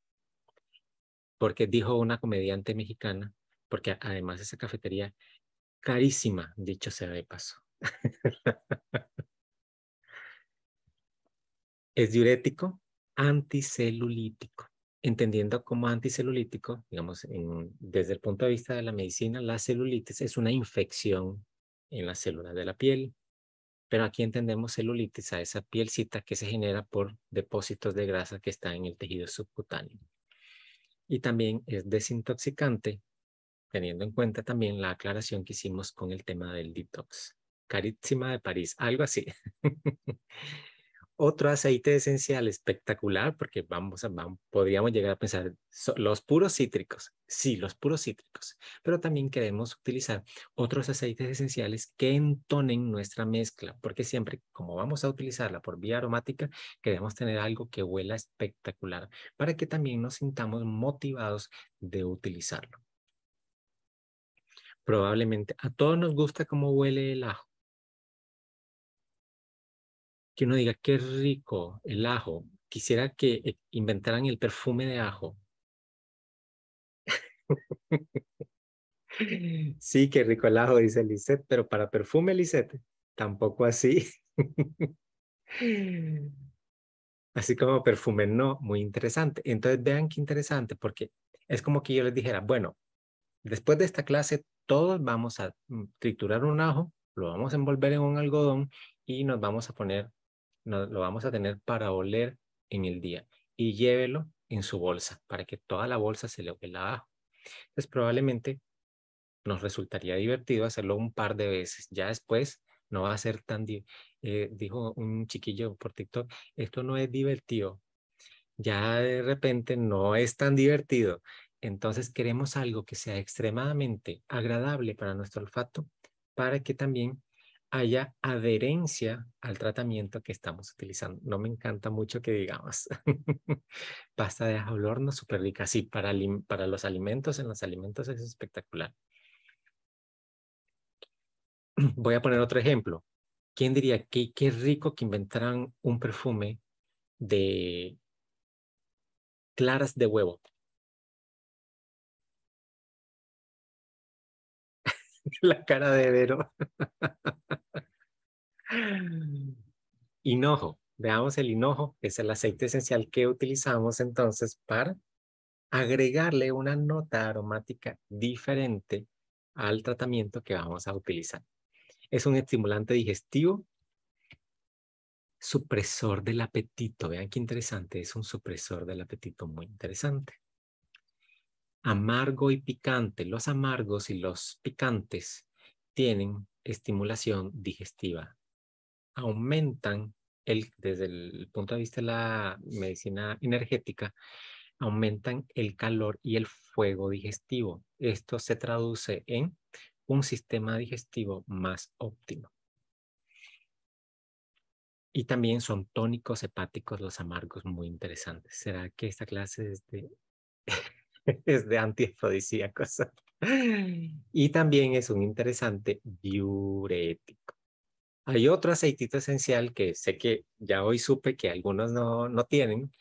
Porque dijo una comediante mexicana, porque además esa cafetería carísima, dicho sea de paso. es diurético anticelulítico entendiendo como anticelulítico, digamos, desde el punto de vista de la medicina, la celulitis es una infección en las células de la piel, pero aquí entendemos celulitis a esa pielcita que se genera por depósitos de grasa que está en el tejido subcutáneo. Y también es desintoxicante, teniendo en cuenta también la aclaración que hicimos con el tema del detox. Carísima de París, algo así. otro aceite esencial espectacular, porque vamos, a, podríamos llegar a pensar los puros cítricos, sí, los puros cítricos, pero también queremos utilizar otros aceites esenciales que entonen nuestra mezcla, porque siempre, como vamos a utilizarla por vía aromática, queremos tener algo que huela espectacular, para que también nos sintamos motivados de utilizarlo. Probablemente a todos nos gusta cómo huele el ajo que uno diga, qué rico el ajo. Quisiera que eh, inventaran el perfume de ajo. sí, qué rico el ajo, dice Lisette, pero para perfume, Lisette, tampoco así. así como perfume, no, muy interesante. Entonces vean qué interesante, porque es como que yo les dijera, bueno, después de esta clase todos vamos a mm, triturar un ajo, lo vamos a envolver en un algodón y nos vamos a poner lo vamos a tener para oler en el día y llévelo en su bolsa para que toda la bolsa se le huela abajo. Entonces probablemente nos resultaría divertido hacerlo un par de veces. Ya después no va a ser tan... Eh, dijo un chiquillo por TikTok, esto no es divertido. Ya de repente no es tan divertido. Entonces queremos algo que sea extremadamente agradable para nuestro olfato para que también haya adherencia al tratamiento que estamos utilizando. No me encanta mucho que digamos pasta de ajo no horno súper rica. Sí, para, para los alimentos, en los alimentos es espectacular. Voy a poner otro ejemplo. ¿Quién diría que qué rico que inventaran un perfume de claras de huevo? la cara de Vero. hinojo. Veamos el hinojo, es el aceite esencial que utilizamos entonces para agregarle una nota aromática diferente al tratamiento que vamos a utilizar. Es un estimulante digestivo, supresor del apetito. Vean qué interesante, es un supresor del apetito muy interesante amargo y picante. Los amargos y los picantes tienen estimulación digestiva. Aumentan, el, desde el punto de vista de la medicina energética, aumentan el calor y el fuego digestivo. Esto se traduce en un sistema digestivo más óptimo. Y también son tónicos hepáticos los amargos muy interesantes. ¿Será que esta clase es de... es de antiafrodisíacos. Mm. Y también es un interesante diurético. Hay otro aceitito esencial que sé que ya hoy supe que algunos no, no tienen,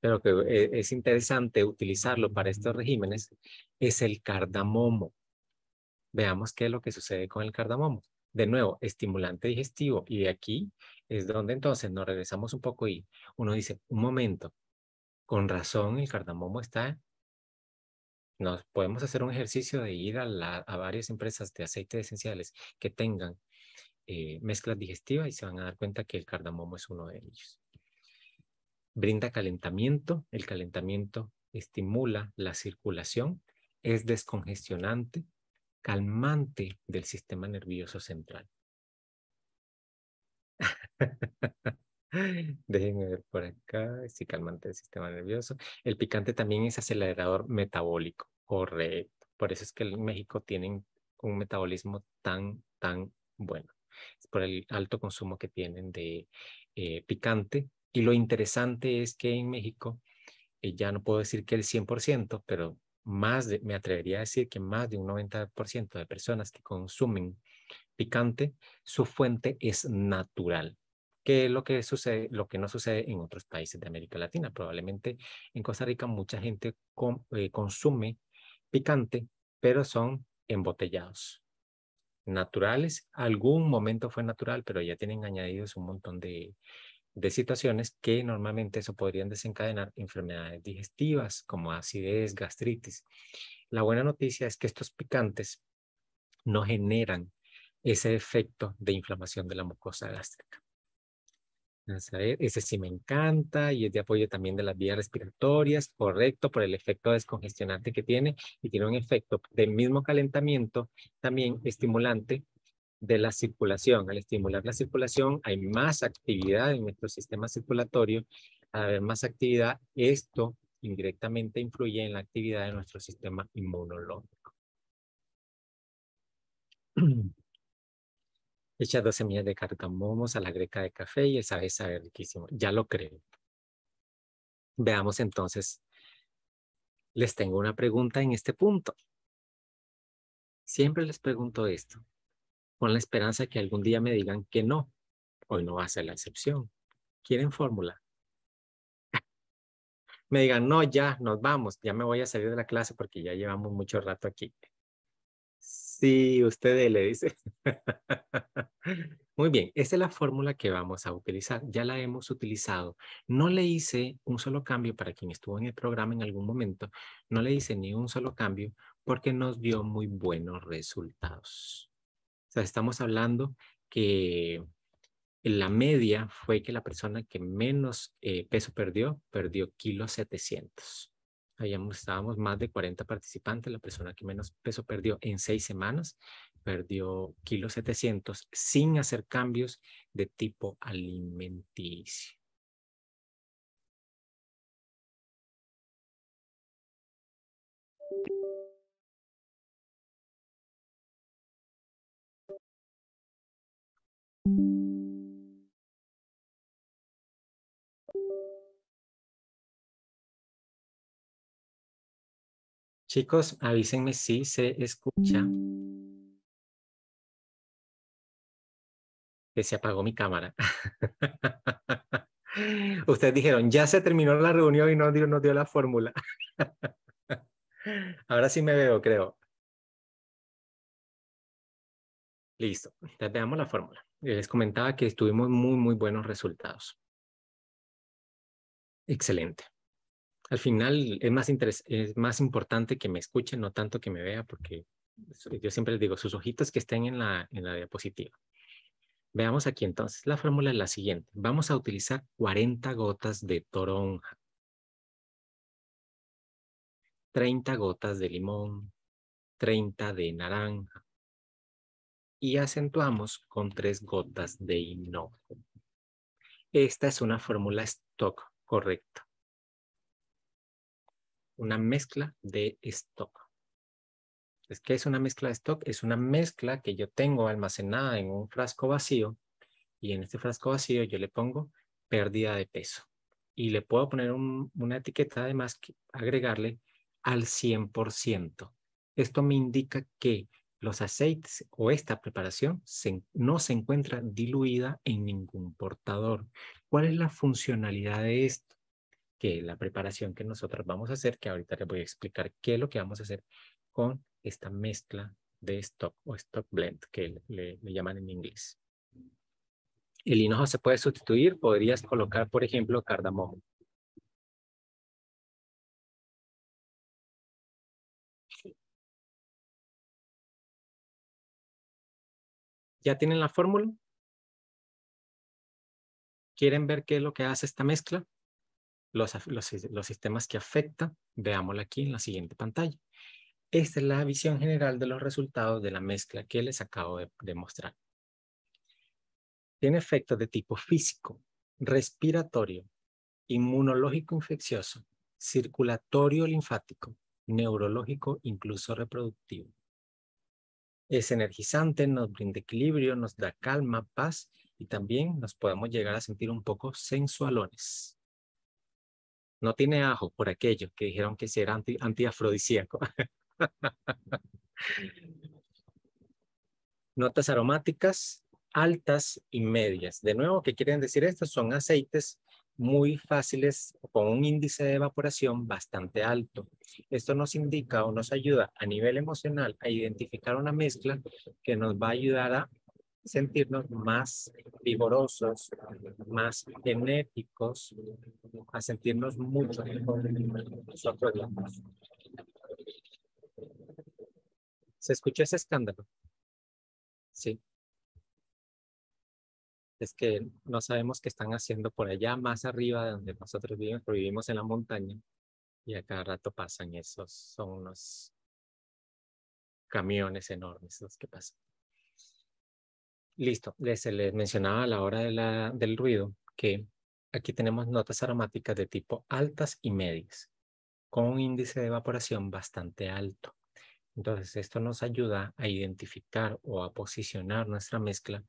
pero que eh, es interesante utilizarlo para estos regímenes, es el cardamomo. Veamos qué es lo que sucede con el cardamomo. De nuevo, estimulante digestivo. Y de aquí es donde entonces nos regresamos un poco y uno dice, un momento, con razón el cardamomo está nos podemos hacer un ejercicio de ir a, varias empresas de aceites esenciales que tengan eh, mezclas digestivas y se van a dar cuenta que el cardamomo es uno de ellos. Brinda calentamiento, el calentamiento estimula la circulación, es descongestionante, calmante del sistema nervioso central. Déjenme ver por acá. si calmante del sistema nervioso. El picante también es acelerador metabólico. Correcto. Por eso es que en México tienen un metabolismo tan, tan bueno. Es por el alto consumo que tienen de eh, picante. Y lo interesante es que en México, eh, ya no puedo decir que el 100%, pero más me atrevería a decir que más de un 90% de personas que consumen picante, su fuente es natural que lo que sucede, lo que no sucede en otros países de América Latina. Probablemente en Costa Rica mucha gente eh, consume picante, pero son embotellados, naturales. Algún momento fue natural, pero ya tienen añadidos un montón de, de situaciones que normalmente eso podrían desencadenar enfermedades digestivas como acidez, gastritis. La buena noticia es que estos picantes no generan ese efecto de inflamación de la mucosa gástrica ese sí me encanta y es de apoyo también de las vías respiratorias, correcto, por el efecto descongestionante que tiene y tiene un efecto del mismo calentamiento también estimulante de la circulación. Al estimular la circulación hay más actividad en nuestro sistema circulatorio. Al haber más actividad, esto indirectamente influye en la actividad de nuestro sistema inmunológico. Echa dos semillas de a la greca de café y esa vez sabe riquísimo. Ya lo creo. Veamos entonces. Les tengo una pregunta en este punto. Siempre les pregunto esto, con la esperanza que algún día me digan que no. Hoy no va a ser la excepción. ¿Quieren fórmula? me digan, no, ya, nos vamos, ya me voy a salir de la clase porque ya llevamos mucho rato aquí. Sí, usted le dice. Muy bien, esta es la fórmula que vamos a utilizar. Ya la hemos utilizado. No le hice un solo cambio para quien estuvo en el programa en algún momento. No le hice ni un solo cambio porque nos dio muy buenos resultados. O sea, estamos hablando que la media fue que la persona que menos eh, peso perdió, perdió kilos 700 estábamos más de 40 participantes, la persona que menos peso perdió en seis semanas, perdió kilos 700 sin hacer cambios de tipo alimenticio. Chicos, avísenme si se escucha. Que se apagó mi cámara. Ustedes dijeron, ya se terminó la reunión y no dio, dio la fórmula. Ahora sí me veo, creo. Listo, veamos la fórmula. Les comentaba que tuvimos muy, muy buenos resultados. Excelente al final es más, más importante que me escuchen, no tanto que me vea, porque yo siempre les digo, sus ojitos que estén en la, en la diapositiva. Veamos aquí entonces, la fórmula es la siguiente. Vamos a utilizar 40 gotas de toronja, 30 gotas de limón, 30 de naranja y acentuamos con 3 gotas de hinojo. Esta es una fórmula stock correcta una mezcla de stock. ¿Qué es una mezcla de stock? Es una mezcla que yo tengo almacenada en un frasco vacío y en este frasco vacío yo le pongo pérdida de peso. Y le puedo poner una etiqueta además, que agregarle al 100%. Esto me indica que los aceites o esta preparación no se encuentra diluida en ningún portador. ¿Cuál es la funcionalidad de esto? que la preparación que nosotros vamos a hacer, que ahorita les voy a explicar qué es lo que vamos a hacer con esta mezcla de stock o stock blend que le, llaman en inglés. El hinojo se puede sustituir, podrías colocar, por ejemplo, cardamomo. ¿Ya tienen la fórmula? ¿Quieren ver qué es lo que hace esta mezcla? los, sistemas que afecta, veámoslo aquí en la siguiente pantalla. Esta es la visión general de los resultados de la mezcla que les acabo de, de mostrar. Tiene efectos de tipo físico, respiratorio, inmunológico infeccioso, circulatorio linfático, neurológico, incluso reproductivo. Es energizante, nos brinda equilibrio, nos da calma, paz y también nos podemos llegar a sentir un poco sensualones no tiene ajo por aquello que dijeron que era anti, antiafrodisíaco. Notas aromáticas altas y medias. De nuevo, ¿qué quieren decir estas? Son aceites muy fáciles con un índice de evaporación bastante alto. Esto nos indica o nos ayuda a nivel emocional a identificar una mezcla que nos va a ayudar a sentirnos más vigorosos, más genéticos, a sentirnos mucho mejor nosotros ¿Se escuchó ese escándalo? Sí. Es que no sabemos qué están haciendo por allá, más arriba de donde nosotros vivimos, porque vivimos en la montaña y a cada rato pasan esos, son unos camiones enormes los que pasan. Listo, les, les mencionaba a la hora del ruido que aquí tenemos notas aromáticas de tipo altas y medias, con un índice de evaporación bastante alto. Entonces, esto nos ayuda a identificar o a posicionar nuestra mezcla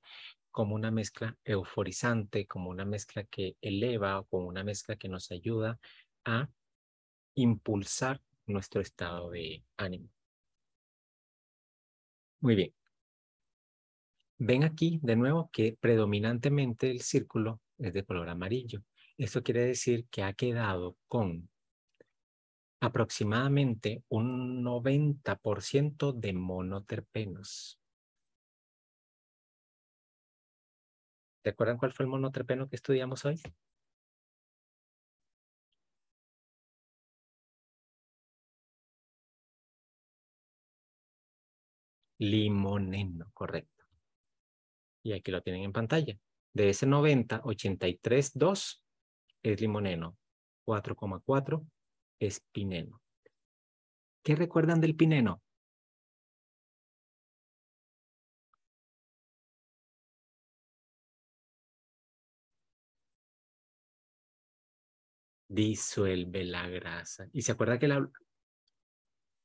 como una mezcla euforizante, como una mezcla que eleva o como una mezcla que nos ayuda a impulsar nuestro estado de ánimo. Muy bien. Ven aquí de nuevo que predominantemente el círculo es de color amarillo. Esto quiere decir que ha quedado con aproximadamente un 90% de monoterpenos. ¿Recuerdan cuál fue el monoterpeno que estudiamos hoy? Limoneno, correcto y aquí lo tienen en pantalla. De ese 90, 83,2 es limoneno, 4,4 es pineno. ¿Qué recuerdan del pineno? Disuelve la grasa. ¿Y se acuerda que la,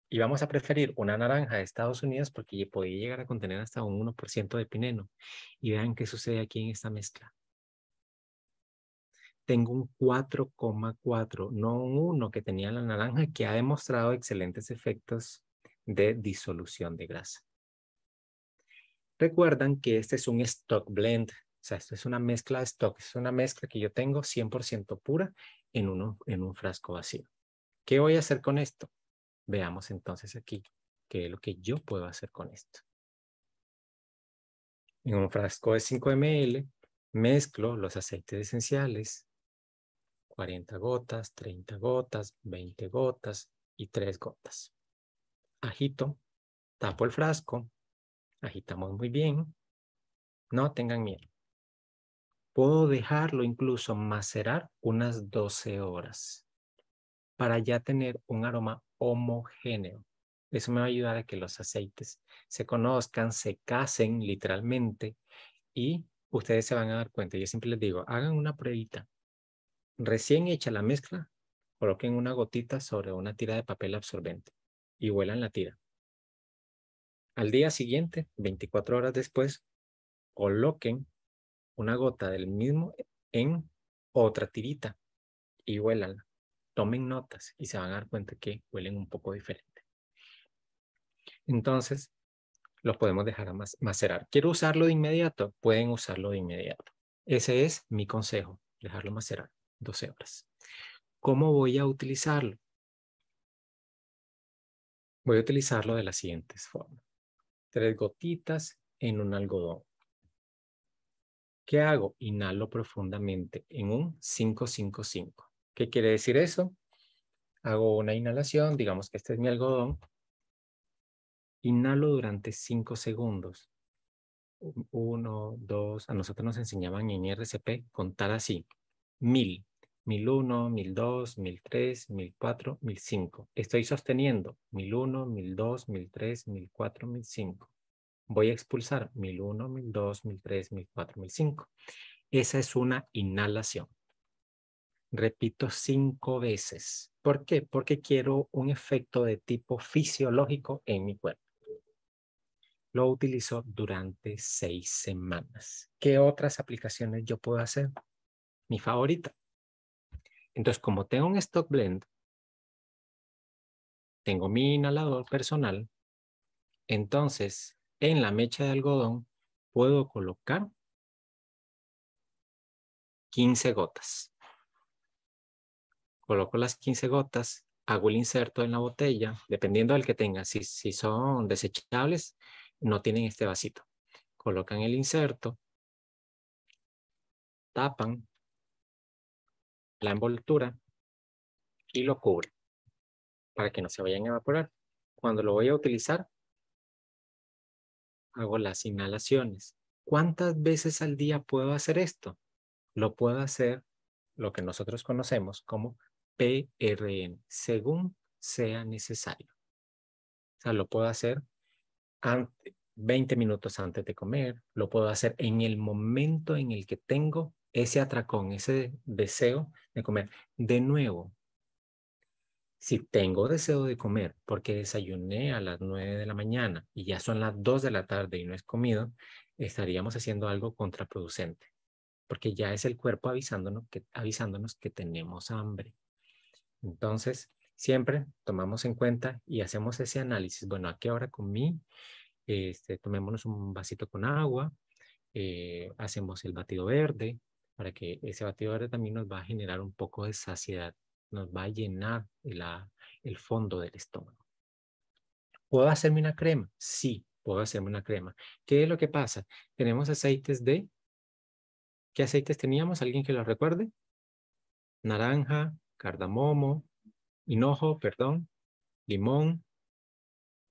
y vamos a preferir una naranja de Estados Unidos porque podría llegar a contener hasta un 1% de pineno. Y vean qué sucede aquí en esta mezcla. Tengo un 4,4, no un 1 que tenía la naranja, que ha demostrado excelentes efectos de disolución de grasa. Recuerdan que este es un stock blend, o sea, esto es una mezcla de stock, es una mezcla que yo tengo 100% pura en, uno, en un frasco vacío. ¿Qué voy a hacer con esto? Veamos entonces aquí qué es lo que yo puedo hacer con esto. En un frasco de 5 ml mezclo los aceites esenciales, 40 gotas, 30 gotas, 20 gotas y 3 gotas. Agito, tapo el frasco, agitamos muy bien, no tengan miedo. Puedo dejarlo incluso macerar unas 12 horas para ya tener un aroma homogéneo. Eso me va a ayudar a que los aceites se conozcan, se casen literalmente y ustedes se van a dar cuenta. Yo siempre les digo, hagan una pruebita. Recién hecha la mezcla, coloquen una gotita sobre una tira de papel absorbente y huelan la tira. Al día siguiente, 24 horas después, coloquen una gota del mismo en otra tirita y huélanla tomen notas y se van a dar cuenta que huelen un poco diferente. Entonces, los podemos dejar a macerar. ¿Quiero usarlo de inmediato? Pueden usarlo de inmediato. Ese es mi consejo, dejarlo macerar 12 horas. ¿Cómo voy a utilizarlo? Voy a utilizarlo de las siguientes formas. Tres gotitas en un algodón. ¿Qué hago? Inhalo profundamente en un 5-5-5. ¿Qué quiere decir eso? Hago una inhalación, digamos que este es mi algodón. Inhalo durante 5 segundos. 1, 2, a nosotros nos enseñaban en RCP contar así. 1000, 1001, 1002, 1003, 1004, 1005. Estoy sosteniendo 1001, 1002, 1003, 1004, 1005. Voy a expulsar 1001, 1002, 1003, 1004, 1005. Esa es una inhalación repito cinco veces. ¿Por qué? Porque quiero un efecto de tipo fisiológico en mi cuerpo. Lo utilizo durante seis semanas. ¿Qué otras aplicaciones yo puedo hacer? Mi favorita. Entonces, como tengo un stock blend, tengo mi inhalador personal, entonces en la mecha de algodón puedo colocar 15 gotas coloco las 15 gotas, hago el inserto en la botella, dependiendo del que tenga. Si, son desechables, no tienen este vasito. Colocan el inserto, tapan la envoltura y lo cubren para que no se vayan a evaporar. Cuando lo voy a utilizar, hago las inhalaciones. ¿Cuántas veces al día puedo hacer esto? Lo puedo hacer, lo que nosotros conocemos como PRN, según sea necesario. O sea, lo puedo hacer 20 minutos antes de comer, lo puedo hacer en el momento en el que tengo ese atracón, ese deseo de comer. De nuevo, si tengo deseo de comer porque desayuné a las 9 de la mañana y ya son las 2 de la tarde y no he comido, estaríamos haciendo algo contraproducente, porque ya es el cuerpo avisándonos que, avisándonos que tenemos hambre. Entonces, siempre tomamos en cuenta y hacemos ese análisis. Bueno, aquí ahora con mí, este, tomémonos un vasito con agua, eh, hacemos el batido verde, para que ese batido verde también nos va a generar un poco de saciedad, nos va a llenar el fondo del estómago. ¿Puedo hacerme una crema? Sí, puedo hacerme una crema. ¿Qué es lo que pasa? Tenemos aceites de... ¿Qué aceites teníamos? ¿Alguien que lo recuerde? Naranja, cardamomo, hinojo, perdón, limón.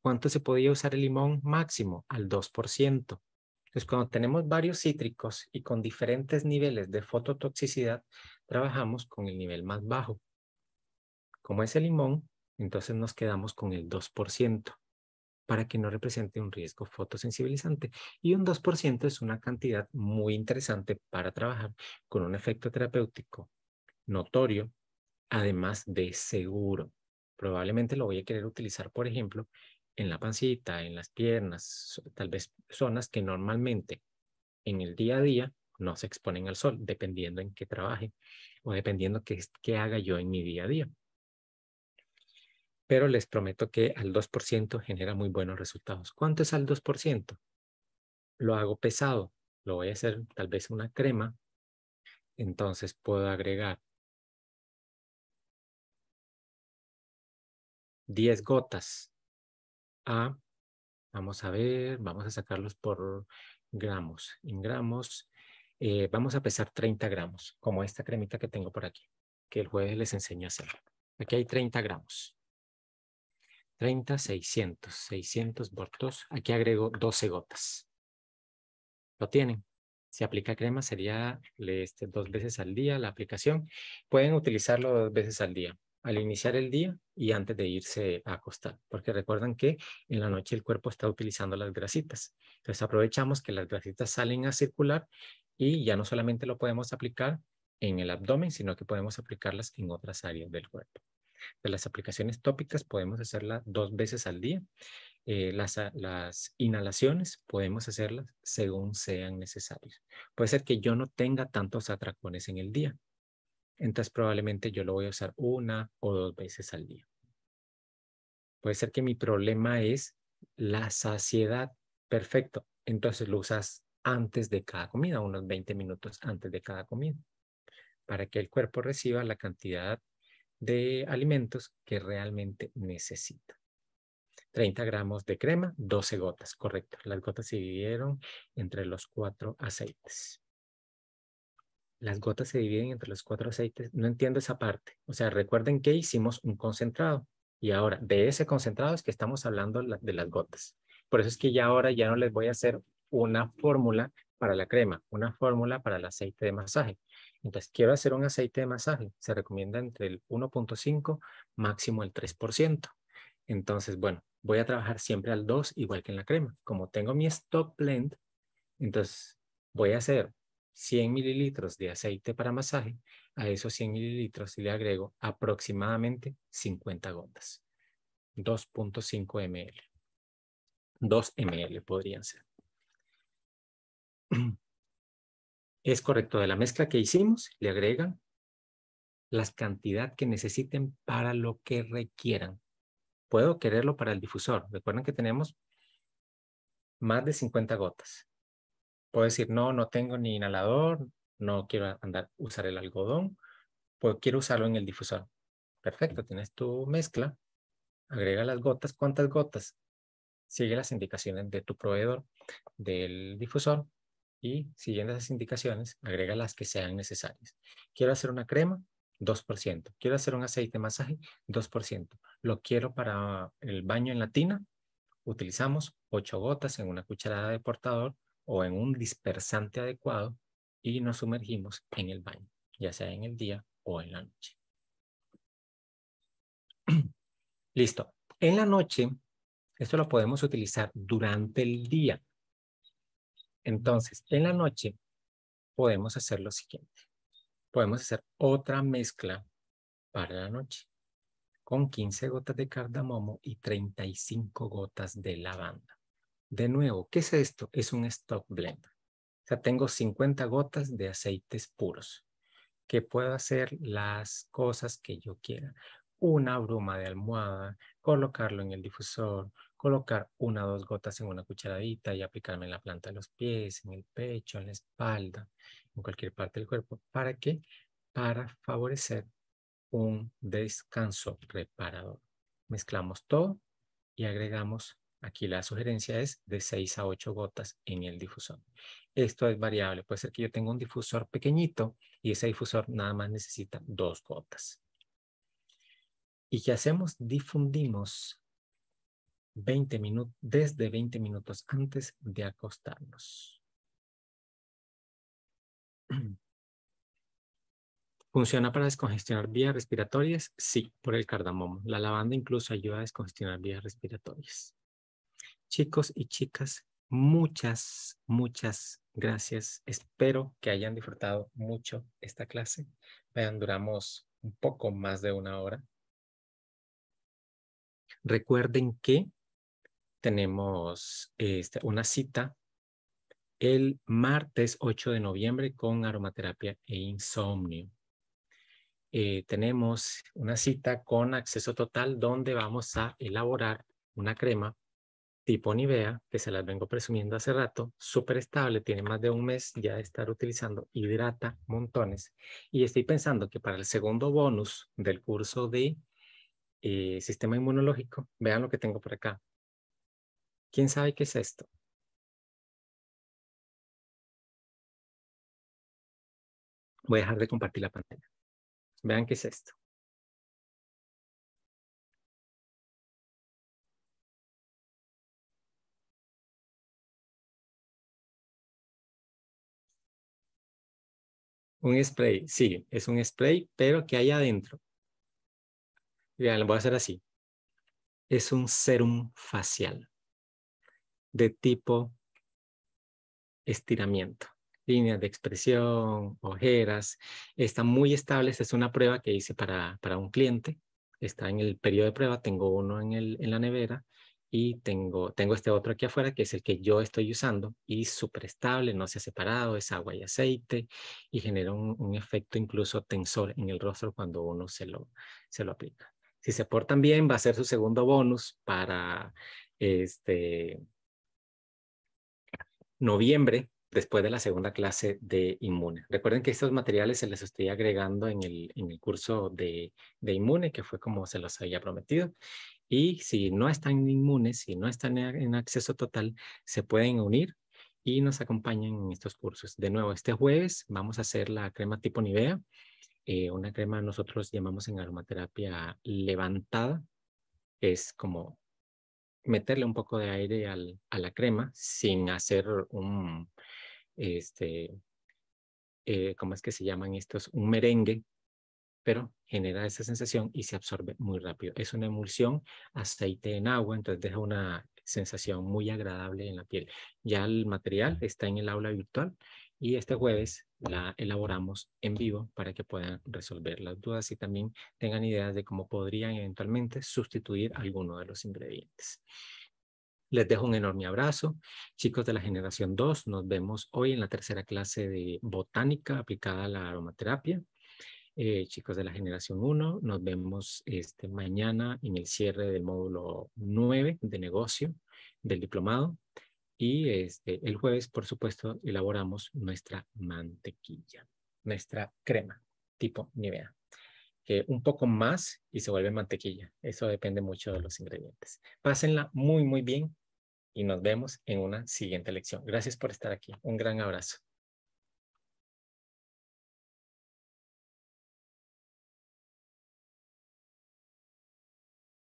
¿Cuánto se podía usar el limón máximo? Al 2%. Entonces, cuando tenemos varios cítricos y con diferentes niveles de fototoxicidad, trabajamos con el nivel más bajo. Como es el limón, entonces nos quedamos con el 2% para que no represente un riesgo fotosensibilizante. Y un 2% es una cantidad muy interesante para trabajar con un efecto terapéutico notorio además de seguro. Probablemente lo voy a querer utilizar, por ejemplo, en la pancita, en las piernas, tal vez zonas que normalmente en el día a día no se exponen al sol, dependiendo en qué trabaje o dependiendo qué, haga yo en mi día a día. Pero les prometo que al 2% genera muy buenos resultados. ¿Cuánto es al 2%? Lo hago pesado, lo voy a hacer tal vez una crema. Entonces puedo agregar 10 gotas a, ah, vamos a ver, vamos a sacarlos por gramos, en gramos, eh, vamos a pesar 30 gramos, como esta cremita que tengo por aquí, que el jueves les enseño a hacer. Aquí hay 30 gramos. 30, 600, 600 por Aquí agrego 12 gotas. Lo tienen. Si aplica crema sería este, dos veces al día la aplicación. Pueden utilizarlo dos veces al día al iniciar el día y antes de irse a acostar, porque recuerdan que en la noche el cuerpo está utilizando las grasitas. Entonces aprovechamos que las grasitas salen a circular y ya no solamente lo podemos aplicar en el abdomen, sino que podemos aplicarlas en otras áreas del cuerpo. De las aplicaciones tópicas podemos hacerlas dos veces al día. Eh, las, las inhalaciones podemos hacerlas según sean necesarias. Puede ser que yo no tenga tantos atracones en el día, entonces probablemente yo lo voy a usar una o dos veces al día. Puede ser que mi problema es la saciedad. Perfecto. Entonces lo usas antes de cada comida, unos 20 minutos antes de cada comida, para que el cuerpo reciba la cantidad de alimentos que realmente necesita. 30 gramos de crema, 12 gotas, correcto. Las gotas se dividieron entre los cuatro aceites las gotas se dividen entre los cuatro aceites. No entiendo esa parte. O sea, recuerden que hicimos un concentrado y ahora de ese concentrado es que estamos hablando de las gotas. Por eso es que ya ahora ya no les voy a hacer una fórmula para la crema, una fórmula para el aceite de masaje. Entonces, quiero hacer un aceite de masaje. Se recomienda entre el 1.5, máximo el 3%. Entonces, bueno, voy a trabajar siempre al 2, igual que en la crema. Como tengo mi stock blend, entonces voy a hacer 100 mililitros de aceite para masaje, a esos 100 mililitros le agrego aproximadamente 50 gotas, 2.5 ml, 2 ml podrían ser. Es correcto, de la mezcla que hicimos le agregan la cantidad que necesiten para lo que requieran. Puedo quererlo para el difusor. Recuerden que tenemos más de 50 gotas. Puedo decir, no, no tengo ni inhalador, no quiero andar, usar el algodón, pues quiero usarlo en el difusor. Perfecto, tienes tu mezcla, agrega las gotas, ¿cuántas gotas? Sigue las indicaciones de tu proveedor del difusor y siguiendo esas indicaciones, agrega las que sean necesarias. Quiero hacer una crema, 2%. Quiero hacer un aceite de masaje, 2%. Lo quiero para el baño en la tina, utilizamos 8 gotas en una cucharada de portador o en un dispersante adecuado y nos sumergimos en el baño, ya sea en el día o en la noche. Listo. En la noche, esto lo podemos utilizar durante el día. Entonces, en la noche podemos hacer lo siguiente. Podemos hacer otra mezcla para la noche con 15 gotas de cardamomo y 35 gotas de lavanda. De nuevo, ¿qué es esto? Es un stock blend. O sea, tengo 50 gotas de aceites puros que puedo hacer las cosas que yo quiera. Una bruma de almohada, colocarlo en el difusor, colocar una o dos gotas en una cucharadita y aplicarme en la planta de los pies, en el pecho, en la espalda, en cualquier parte del cuerpo. ¿Para qué? Para favorecer un descanso reparador. Mezclamos todo y agregamos Aquí la sugerencia es de 6 a 8 gotas en el difusor. Esto es variable. Puede ser que yo tenga un difusor pequeñito y ese difusor nada más necesita dos gotas. ¿Y qué hacemos? Difundimos 20 minutos, desde 20 minutos antes de acostarnos. ¿Funciona para descongestionar vías respiratorias? Sí, por el cardamomo. La lavanda incluso ayuda a descongestionar vías respiratorias. Chicos y chicas, muchas, muchas gracias. Espero que hayan disfrutado mucho esta clase. Vean, duramos un poco más de una hora. Recuerden que tenemos este, una cita el martes 8 de noviembre con aromaterapia e insomnio. Eh, tenemos una cita con acceso total donde vamos a elaborar una crema tipo Nivea, que se las vengo presumiendo hace rato, súper estable, tiene más de un mes ya de estar utilizando, hidrata montones. Y estoy pensando que para el segundo bonus del curso de eh, sistema inmunológico, vean lo que tengo por acá. ¿Quién sabe qué es esto? Voy a dejar de compartir la pantalla. Vean qué es esto. Un spray, sí, es un spray, pero que hay adentro? Vean, lo voy a hacer así. Es un serum facial de tipo estiramiento. Líneas de expresión, ojeras, Está muy estable. Es una prueba que hice para, un cliente. Está en el periodo de prueba, tengo uno en la nevera y tengo, tengo este otro aquí afuera que es el que yo estoy usando y súper estable, no se ha separado, es agua y aceite y genera un, efecto incluso tensor en el rostro cuando uno se lo, se lo aplica. Si se portan bien, va a ser su segundo bonus para este noviembre después de la segunda clase de Inmune. Recuerden que estos materiales se les estoy agregando en el, en el curso de, de Inmune, que fue como se los había prometido, y si no están inmunes, si no están en acceso total, se pueden unir y nos acompañan en estos cursos. De nuevo, este jueves vamos a hacer la crema tipo Nivea, eh, una crema nosotros llamamos en aromaterapia levantada, es como meterle un poco de aire a la crema sin hacer un, este, eh, ¿cómo es que se llaman estos? Un merengue pero genera esa sensación y se absorbe muy rápido. Es una emulsión, aceite en agua, entonces deja una sensación muy agradable en la piel. Ya el material está en el aula virtual y este jueves la elaboramos en vivo para que puedan resolver las dudas y también tengan ideas de cómo podrían eventualmente sustituir alguno de los ingredientes. Les dejo un enorme abrazo. Chicos de la generación 2, nos vemos hoy en la tercera clase de botánica aplicada a la aromaterapia. Eh, chicos de la generación 1. Nos vemos este, mañana en el cierre del módulo 9 de negocio del diplomado. Y este, el jueves, por supuesto, elaboramos nuestra mantequilla, nuestra crema tipo Nivea, que un poco más y se vuelve mantequilla. Eso depende mucho de los ingredientes. Pásenla muy, muy bien y nos vemos en una siguiente lección. Gracias por estar aquí. Un gran abrazo.